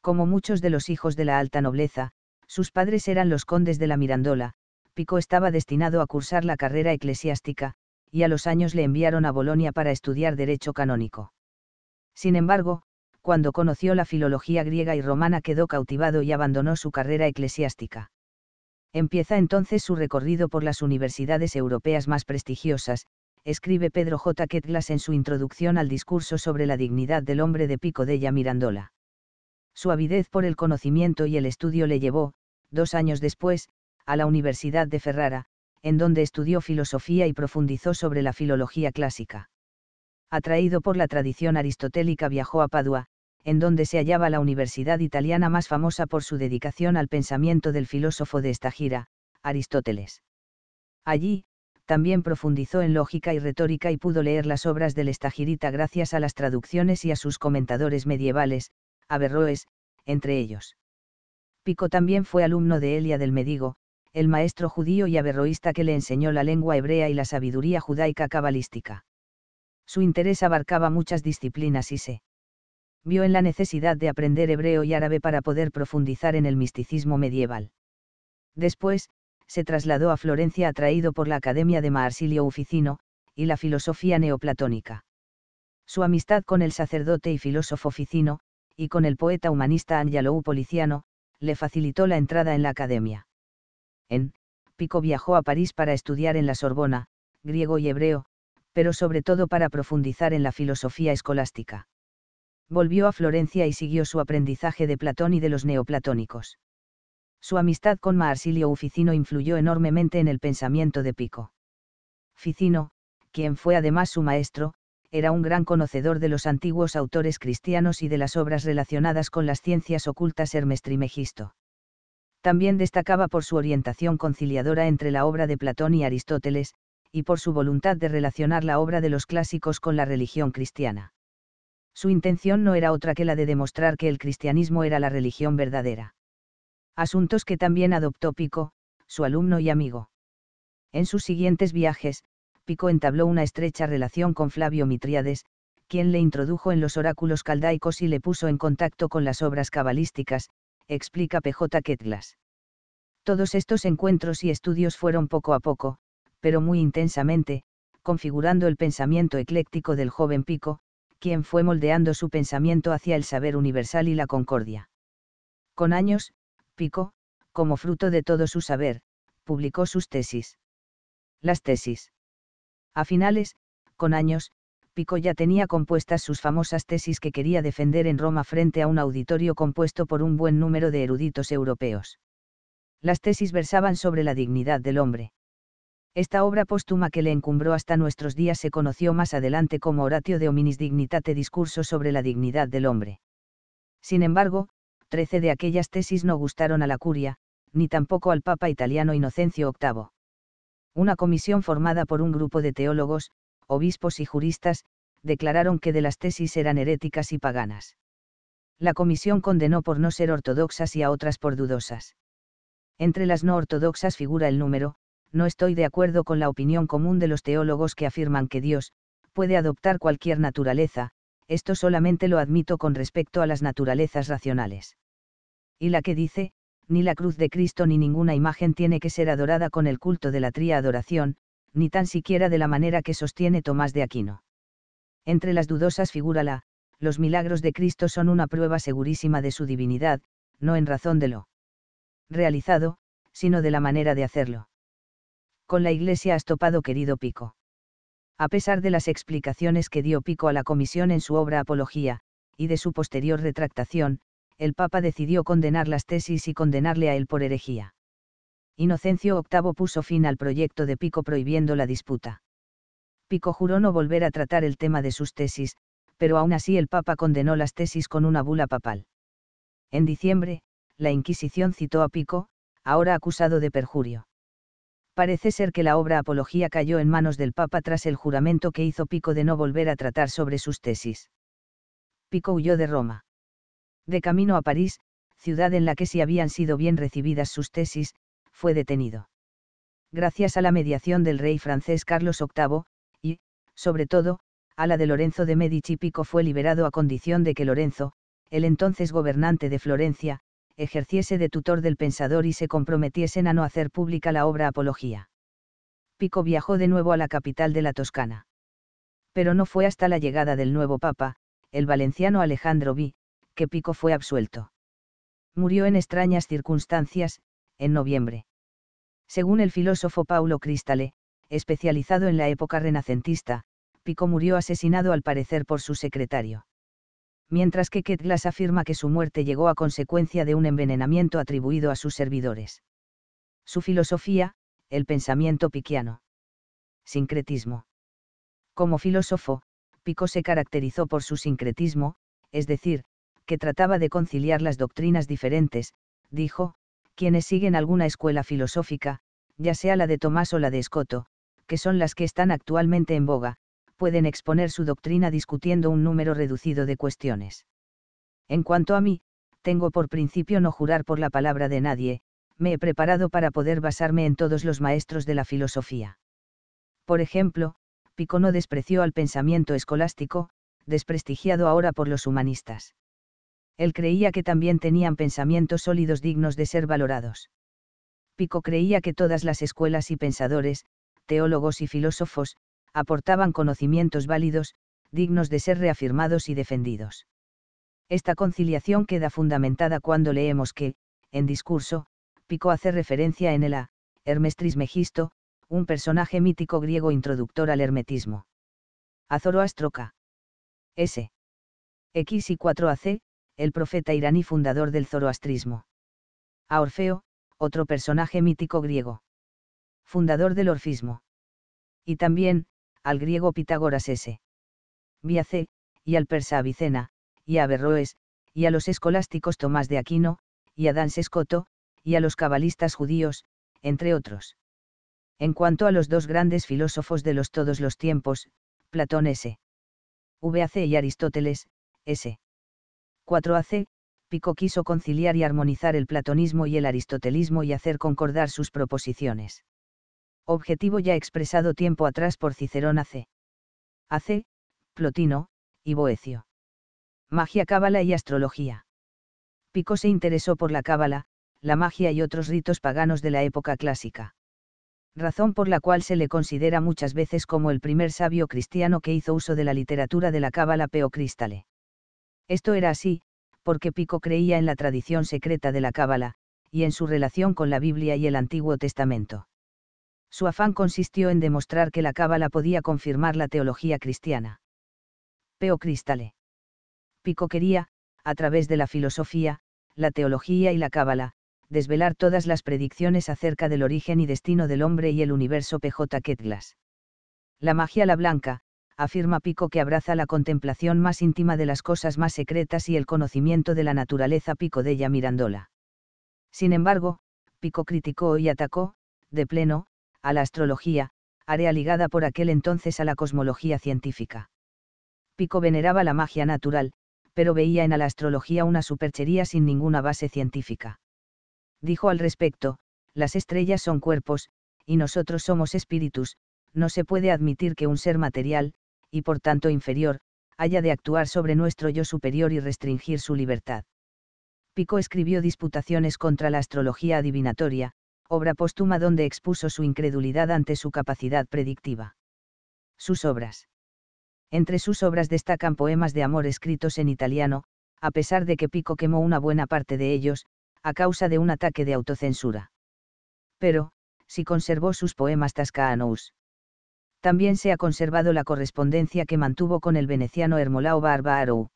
Speaker 1: Como muchos de los hijos de la alta nobleza, sus padres eran los condes de la Mirandola, Pico estaba destinado a cursar la carrera eclesiástica, y a los años le enviaron a Bolonia para estudiar derecho canónico. Sin embargo, cuando conoció la filología griega y romana quedó cautivado y abandonó su carrera eclesiástica. Empieza entonces su recorrido por las universidades europeas más prestigiosas, escribe Pedro J. Ketglas en su introducción al discurso sobre la dignidad del hombre de Pico della Mirandola. Su avidez por el conocimiento y el estudio le llevó, dos años después, a la Universidad de Ferrara, en donde estudió filosofía y profundizó sobre la filología clásica. Atraído por la tradición aristotélica viajó a Padua, en donde se hallaba la universidad italiana más famosa por su dedicación al pensamiento del filósofo de esta gira, Aristóteles. Allí, también profundizó en lógica y retórica y pudo leer las obras del estagirita gracias a las traducciones y a sus comentadores medievales, Averroes, entre ellos. Pico también fue alumno de Elia del Medigo, el maestro judío y averroísta que le enseñó la lengua hebrea y la sabiduría judaica cabalística. Su interés abarcaba muchas disciplinas y se vio en la necesidad de aprender hebreo y árabe para poder profundizar en el misticismo medieval. Después, se trasladó a Florencia atraído por la Academia de Marsilio Uficino, y la filosofía neoplatónica. Su amistad con el sacerdote y filósofo Ficino, y con el poeta humanista Angelou Policiano, le facilitó la entrada en la academia. En Pico viajó a París para estudiar en la Sorbona, griego y hebreo, pero sobre todo para profundizar en la filosofía escolástica. Volvió a Florencia y siguió su aprendizaje de Platón y de los neoplatónicos. Su amistad con Marsilio Uficino influyó enormemente en el pensamiento de Pico. Ficino, quien fue además su maestro, era un gran conocedor de los antiguos autores cristianos y de las obras relacionadas con las ciencias ocultas Hermes Trimegisto. También destacaba por su orientación conciliadora entre la obra de Platón y Aristóteles, y por su voluntad de relacionar la obra de los clásicos con la religión cristiana. Su intención no era otra que la de demostrar que el cristianismo era la religión verdadera asuntos que también adoptó Pico, su alumno y amigo. En sus siguientes viajes, Pico entabló una estrecha relación con Flavio Mitriades, quien le introdujo en los oráculos caldaicos y le puso en contacto con las obras cabalísticas, explica PJ Ketlas. Todos estos encuentros y estudios fueron poco a poco, pero muy intensamente, configurando el pensamiento ecléctico del joven Pico, quien fue moldeando su pensamiento hacia el saber universal y la concordia. Con años, Pico, como fruto de todo su saber, publicó sus tesis. Las tesis. A finales, con años, Pico ya tenía compuestas sus famosas tesis que quería defender en Roma frente a un auditorio compuesto por un buen número de eruditos europeos. Las tesis versaban sobre la dignidad del hombre. Esta obra póstuma que le encumbró hasta nuestros días se conoció más adelante como Oratio de Hominis Dignitate Discurso sobre la dignidad del hombre. Sin embargo, trece de aquellas tesis no gustaron a la curia, ni tampoco al papa italiano Inocencio VIII. Una comisión formada por un grupo de teólogos, obispos y juristas, declararon que de las tesis eran heréticas y paganas. La comisión condenó por no ser ortodoxas y a otras por dudosas. Entre las no ortodoxas figura el número, no estoy de acuerdo con la opinión común de los teólogos que afirman que Dios, puede adoptar cualquier naturaleza, esto solamente lo admito con respecto a las naturalezas racionales. Y la que dice, ni la cruz de Cristo ni ninguna imagen tiene que ser adorada con el culto de la tría adoración, ni tan siquiera de la manera que sostiene Tomás de Aquino. Entre las dudosas figura los milagros de Cristo son una prueba segurísima de su divinidad, no en razón de lo realizado, sino de la manera de hacerlo. Con la iglesia has topado querido Pico a pesar de las explicaciones que dio Pico a la Comisión en su obra Apología, y de su posterior retractación, el Papa decidió condenar las tesis y condenarle a él por herejía. Inocencio VIII puso fin al proyecto de Pico prohibiendo la disputa. Pico juró no volver a tratar el tema de sus tesis, pero aún así el Papa condenó las tesis con una bula papal. En diciembre, la Inquisición citó a Pico, ahora acusado de perjurio parece ser que la obra Apología cayó en manos del Papa tras el juramento que hizo Pico de no volver a tratar sobre sus tesis. Pico huyó de Roma. De camino a París, ciudad en la que si habían sido bien recibidas sus tesis, fue detenido. Gracias a la mediación del rey francés Carlos VIII, y, sobre todo, a la de Lorenzo de Medici Pico fue liberado a condición de que Lorenzo, el entonces gobernante de Florencia, ejerciese de tutor del pensador y se comprometiesen a no hacer pública la obra Apología. Pico viajó de nuevo a la capital de la Toscana. Pero no fue hasta la llegada del nuevo papa, el valenciano Alejandro V, que Pico fue absuelto. Murió en extrañas circunstancias, en noviembre. Según el filósofo Paulo Cristale, especializado en la época renacentista, Pico murió asesinado al parecer por su secretario mientras que Ketglas afirma que su muerte llegó a consecuencia de un envenenamiento atribuido a sus servidores. Su filosofía, el pensamiento piquiano. Sincretismo. Como filósofo, Pico se caracterizó por su sincretismo, es decir, que trataba de conciliar las doctrinas diferentes, dijo, quienes siguen alguna escuela filosófica, ya sea la de Tomás o la de Escoto, que son las que están actualmente en boga, pueden exponer su doctrina discutiendo un número reducido de cuestiones. En cuanto a mí, tengo por principio no jurar por la palabra de nadie, me he preparado para poder basarme en todos los maestros de la filosofía. Por ejemplo, Pico no despreció al pensamiento escolástico, desprestigiado ahora por los humanistas. Él creía que también tenían pensamientos sólidos dignos de ser valorados. Pico creía que todas las escuelas y pensadores, teólogos y filósofos, aportaban conocimientos válidos, dignos de ser reafirmados y defendidos. Esta conciliación queda fundamentada cuando leemos que, en discurso, Pico hace referencia en el a Hermes Trismegisto, un personaje mítico griego introductor al hermetismo. A Zoroastro K. S. X y 4 AC, el profeta iraní fundador del zoroastrismo. A Orfeo, otro personaje mítico griego. Fundador del orfismo. Y también, al griego Pitágoras S. c. y al persa Avicena, y a Averroes, y a los escolásticos Tomás de Aquino, y a Dan Scotto, y a los cabalistas judíos, entre otros. En cuanto a los dos grandes filósofos de los todos los tiempos, Platón S. VAC y Aristóteles, S. 4AC, Pico quiso conciliar y armonizar el platonismo y el aristotelismo y hacer concordar sus proposiciones objetivo ya expresado tiempo atrás por Cicerón AC. AC, Plotino, y Boecio. Magia cábala y astrología. Pico se interesó por la cábala, la magia y otros ritos paganos de la época clásica. Razón por la cual se le considera muchas veces como el primer sabio cristiano que hizo uso de la literatura de la cábala peocristale. Esto era así, porque Pico creía en la tradición secreta de la cábala, y en su relación con la Biblia y el Antiguo Testamento. Su afán consistió en demostrar que la cábala podía confirmar la teología cristiana. Peo Cristale. Pico quería, a través de la filosofía, la teología y la cábala, desvelar todas las predicciones acerca del origen y destino del hombre y el universo PJ Ketglas. La magia la blanca, afirma Pico que abraza la contemplación más íntima de las cosas más secretas y el conocimiento de la naturaleza Pico de ella mirándola. Sin embargo, Pico criticó y atacó, de pleno, a la astrología, área ligada por aquel entonces a la cosmología científica. Pico veneraba la magia natural, pero veía en la astrología una superchería sin ninguna base científica. Dijo al respecto, las estrellas son cuerpos, y nosotros somos espíritus, no se puede admitir que un ser material, y por tanto inferior, haya de actuar sobre nuestro yo superior y restringir su libertad. Pico escribió disputaciones contra la astrología adivinatoria, obra póstuma donde expuso su incredulidad ante su capacidad predictiva. Sus obras. Entre sus obras destacan poemas de amor escritos en italiano, a pesar de que Pico quemó una buena parte de ellos, a causa de un ataque de autocensura. Pero, si conservó sus poemas Tascaanous. También se ha conservado la correspondencia que mantuvo con el veneciano Hermolao Barbaro,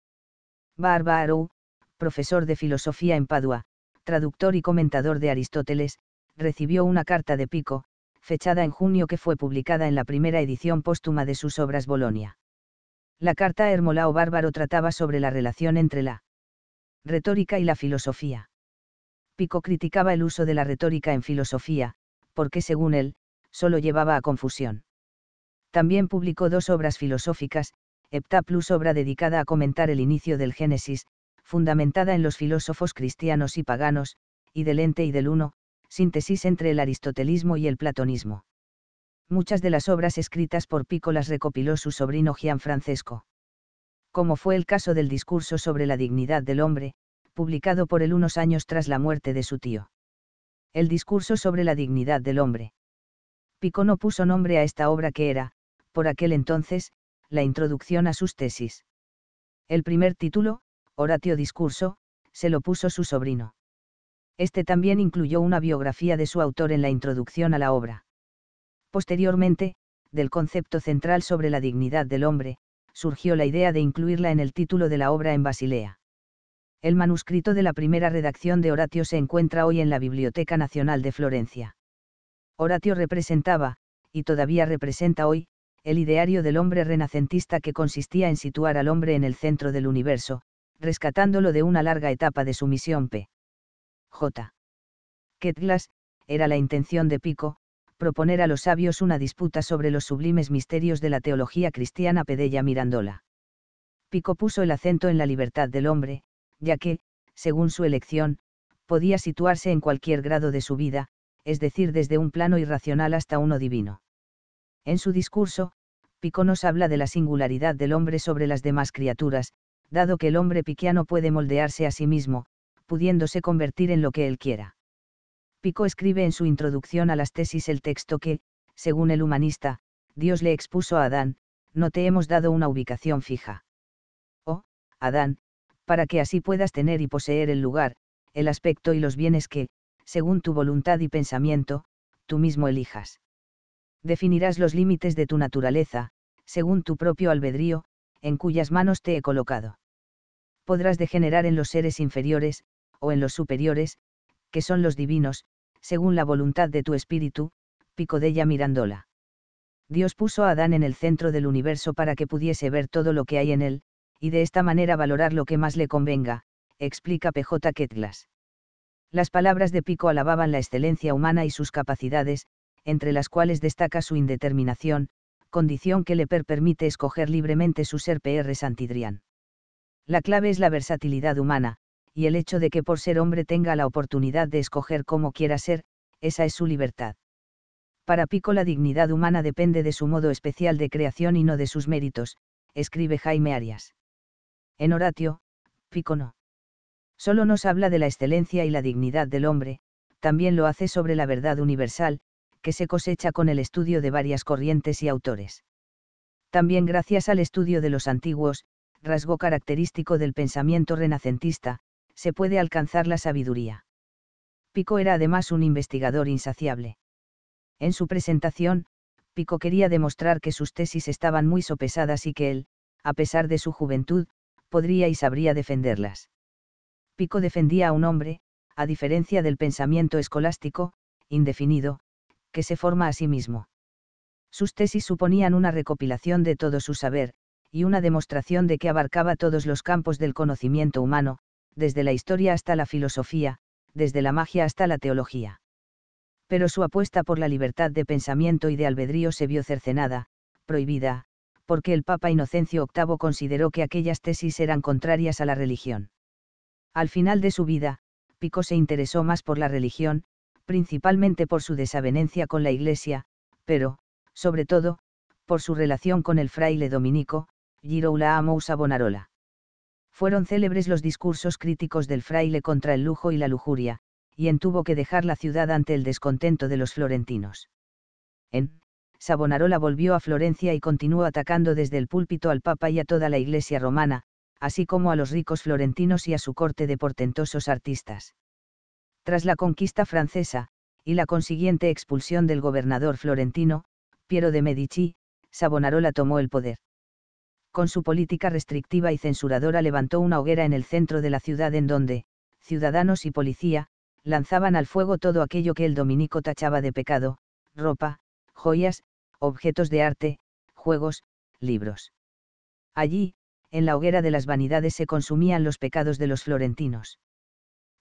Speaker 1: Barbaro, profesor de filosofía en Padua, traductor y comentador de Aristóteles, recibió una carta de Pico, fechada en junio que fue publicada en la primera edición póstuma de sus obras Bolonia. La carta a Hermolao Bárbaro trataba sobre la relación entre la retórica y la filosofía. Pico criticaba el uso de la retórica en filosofía, porque según él, solo llevaba a confusión. También publicó dos obras filosóficas, Hepta Plus obra dedicada a comentar el inicio del Génesis, fundamentada en los filósofos cristianos y paganos, y del ente y del uno, síntesis entre el aristotelismo y el platonismo. Muchas de las obras escritas por Pico las recopiló su sobrino Gianfrancesco. Como fue el caso del discurso sobre la dignidad del hombre, publicado por él unos años tras la muerte de su tío. El discurso sobre la dignidad del hombre. Pico no puso nombre a esta obra que era, por aquel entonces, la introducción a sus tesis. El primer título, Horatio Discurso, se lo puso su sobrino este también incluyó una biografía de su autor en la introducción a la obra. Posteriormente, del concepto central sobre la dignidad del hombre, surgió la idea de incluirla en el título de la obra en Basilea. El manuscrito de la primera redacción de Horatio se encuentra hoy en la Biblioteca Nacional de Florencia. Horatio representaba, y todavía representa hoy, el ideario del hombre renacentista que consistía en situar al hombre en el centro del universo, rescatándolo de una larga etapa de sumisión p. J. Ketglas, era la intención de Pico, proponer a los sabios una disputa sobre los sublimes misterios de la teología cristiana Pedella Mirandola. Pico puso el acento en la libertad del hombre, ya que, según su elección, podía situarse en cualquier grado de su vida, es decir, desde un plano irracional hasta uno divino. En su discurso, Pico nos habla de la singularidad del hombre sobre las demás criaturas, dado que el hombre piquiano puede moldearse a sí mismo, pudiéndose convertir en lo que él quiera. Pico escribe en su introducción a las tesis el texto que, según el humanista, Dios le expuso a Adán, no te hemos dado una ubicación fija. Oh, Adán, para que así puedas tener y poseer el lugar, el aspecto y los bienes que, según tu voluntad y pensamiento, tú mismo elijas. Definirás los límites de tu naturaleza, según tu propio albedrío, en cuyas manos te he colocado. Podrás degenerar en los seres inferiores, o en los superiores, que son los divinos, según la voluntad de tu espíritu, pico ella mirándola. Dios puso a Adán en el centro del universo para que pudiese ver todo lo que hay en él, y de esta manera valorar lo que más le convenga, explica PJ Ketglas. Las palabras de Pico alababan la excelencia humana y sus capacidades, entre las cuales destaca su indeterminación, condición que le permite escoger libremente su ser PR Santidrián. La clave es la versatilidad humana, y el hecho de que por ser hombre tenga la oportunidad de escoger cómo quiera ser, esa es su libertad. Para Pico la dignidad humana depende de su modo especial de creación y no de sus méritos, escribe Jaime Arias. En Horatio, Pico no. Solo nos habla de la excelencia y la dignidad del hombre, también lo hace sobre la verdad universal, que se cosecha con el estudio de varias corrientes y autores. También gracias al estudio de los antiguos, rasgo característico del pensamiento renacentista, se puede alcanzar la sabiduría. Pico era además un investigador insaciable. En su presentación, Pico quería demostrar que sus tesis estaban muy sopesadas y que él, a pesar de su juventud, podría y sabría defenderlas. Pico defendía a un hombre, a diferencia del pensamiento escolástico, indefinido, que se forma a sí mismo. Sus tesis suponían una recopilación de todo su saber, y una demostración de que abarcaba todos los campos del conocimiento humano, desde la historia hasta la filosofía, desde la magia hasta la teología. Pero su apuesta por la libertad de pensamiento y de albedrío se vio cercenada, prohibida, porque el Papa Inocencio VIII consideró que aquellas tesis eran contrarias a la religión. Al final de su vida, Pico se interesó más por la religión, principalmente por su desavenencia con la Iglesia, pero, sobre todo, por su relación con el fraile dominico, Giroula Amousa Bonarola fueron célebres los discursos críticos del fraile contra el lujo y la lujuria, y en tuvo que dejar la ciudad ante el descontento de los florentinos. En Sabonarola volvió a Florencia y continuó atacando desde el púlpito al Papa y a toda la Iglesia romana, así como a los ricos florentinos y a su corte de portentosos artistas. Tras la conquista francesa, y la consiguiente expulsión del gobernador florentino, Piero de Medici, Sabonarola tomó el poder con su política restrictiva y censuradora levantó una hoguera en el centro de la ciudad en donde, ciudadanos y policía, lanzaban al fuego todo aquello que el dominico tachaba de pecado, ropa, joyas, objetos de arte, juegos, libros. Allí, en la hoguera de las vanidades se consumían los pecados de los florentinos.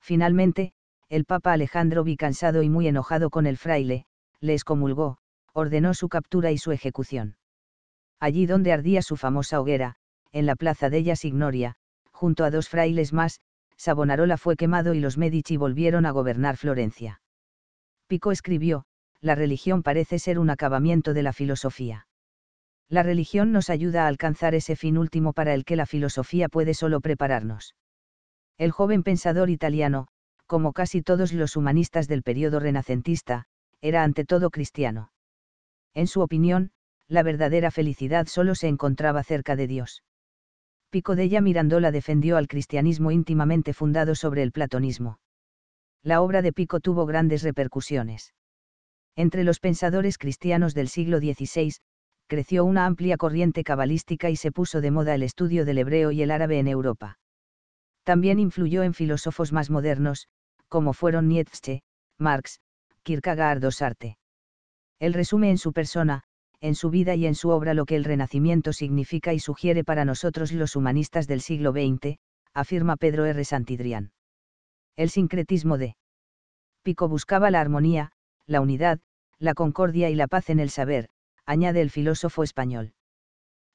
Speaker 1: Finalmente, el Papa Alejandro vi cansado y muy enojado con el fraile, le excomulgó, ordenó su captura y su ejecución allí donde ardía su famosa hoguera, en la plaza della Signoria, junto a dos frailes más, Savonarola fue quemado y los Medici volvieron a gobernar Florencia. Pico escribió, la religión parece ser un acabamiento de la filosofía. La religión nos ayuda a alcanzar ese fin último para el que la filosofía puede solo prepararnos. El joven pensador italiano, como casi todos los humanistas del periodo renacentista, era ante todo cristiano. En su opinión, la verdadera felicidad solo se encontraba cerca de Dios. Pico della Mirandola defendió al cristianismo íntimamente fundado sobre el platonismo. La obra de Pico tuvo grandes repercusiones. Entre los pensadores cristianos del siglo XVI, creció una amplia corriente cabalística y se puso de moda el estudio del hebreo y el árabe en Europa. También influyó en filósofos más modernos, como fueron Nietzsche, Marx, Kierkegaard o Sartre. El resumen en su persona, en su vida y en su obra lo que el Renacimiento significa y sugiere para nosotros los humanistas del siglo XX, afirma Pedro R. Santidrián. El sincretismo de Pico buscaba la armonía, la unidad, la concordia y la paz en el saber, añade el filósofo español.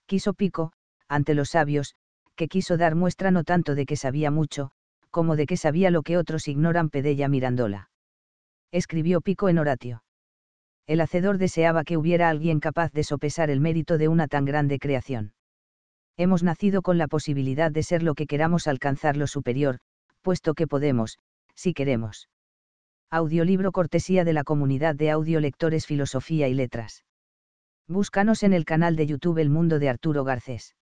Speaker 1: Quiso Pico, ante los sabios, que quiso dar muestra no tanto de que sabía mucho, como de que sabía lo que otros ignoran Pedella Mirandola. Escribió Pico en Horatio el hacedor deseaba que hubiera alguien capaz de sopesar el mérito de una tan grande creación. Hemos nacido con la posibilidad de ser lo que queramos alcanzar lo superior, puesto que podemos, si queremos. Audiolibro cortesía de la comunidad de audiolectores Filosofía y Letras. Búscanos en el canal de YouTube El Mundo de Arturo Garcés.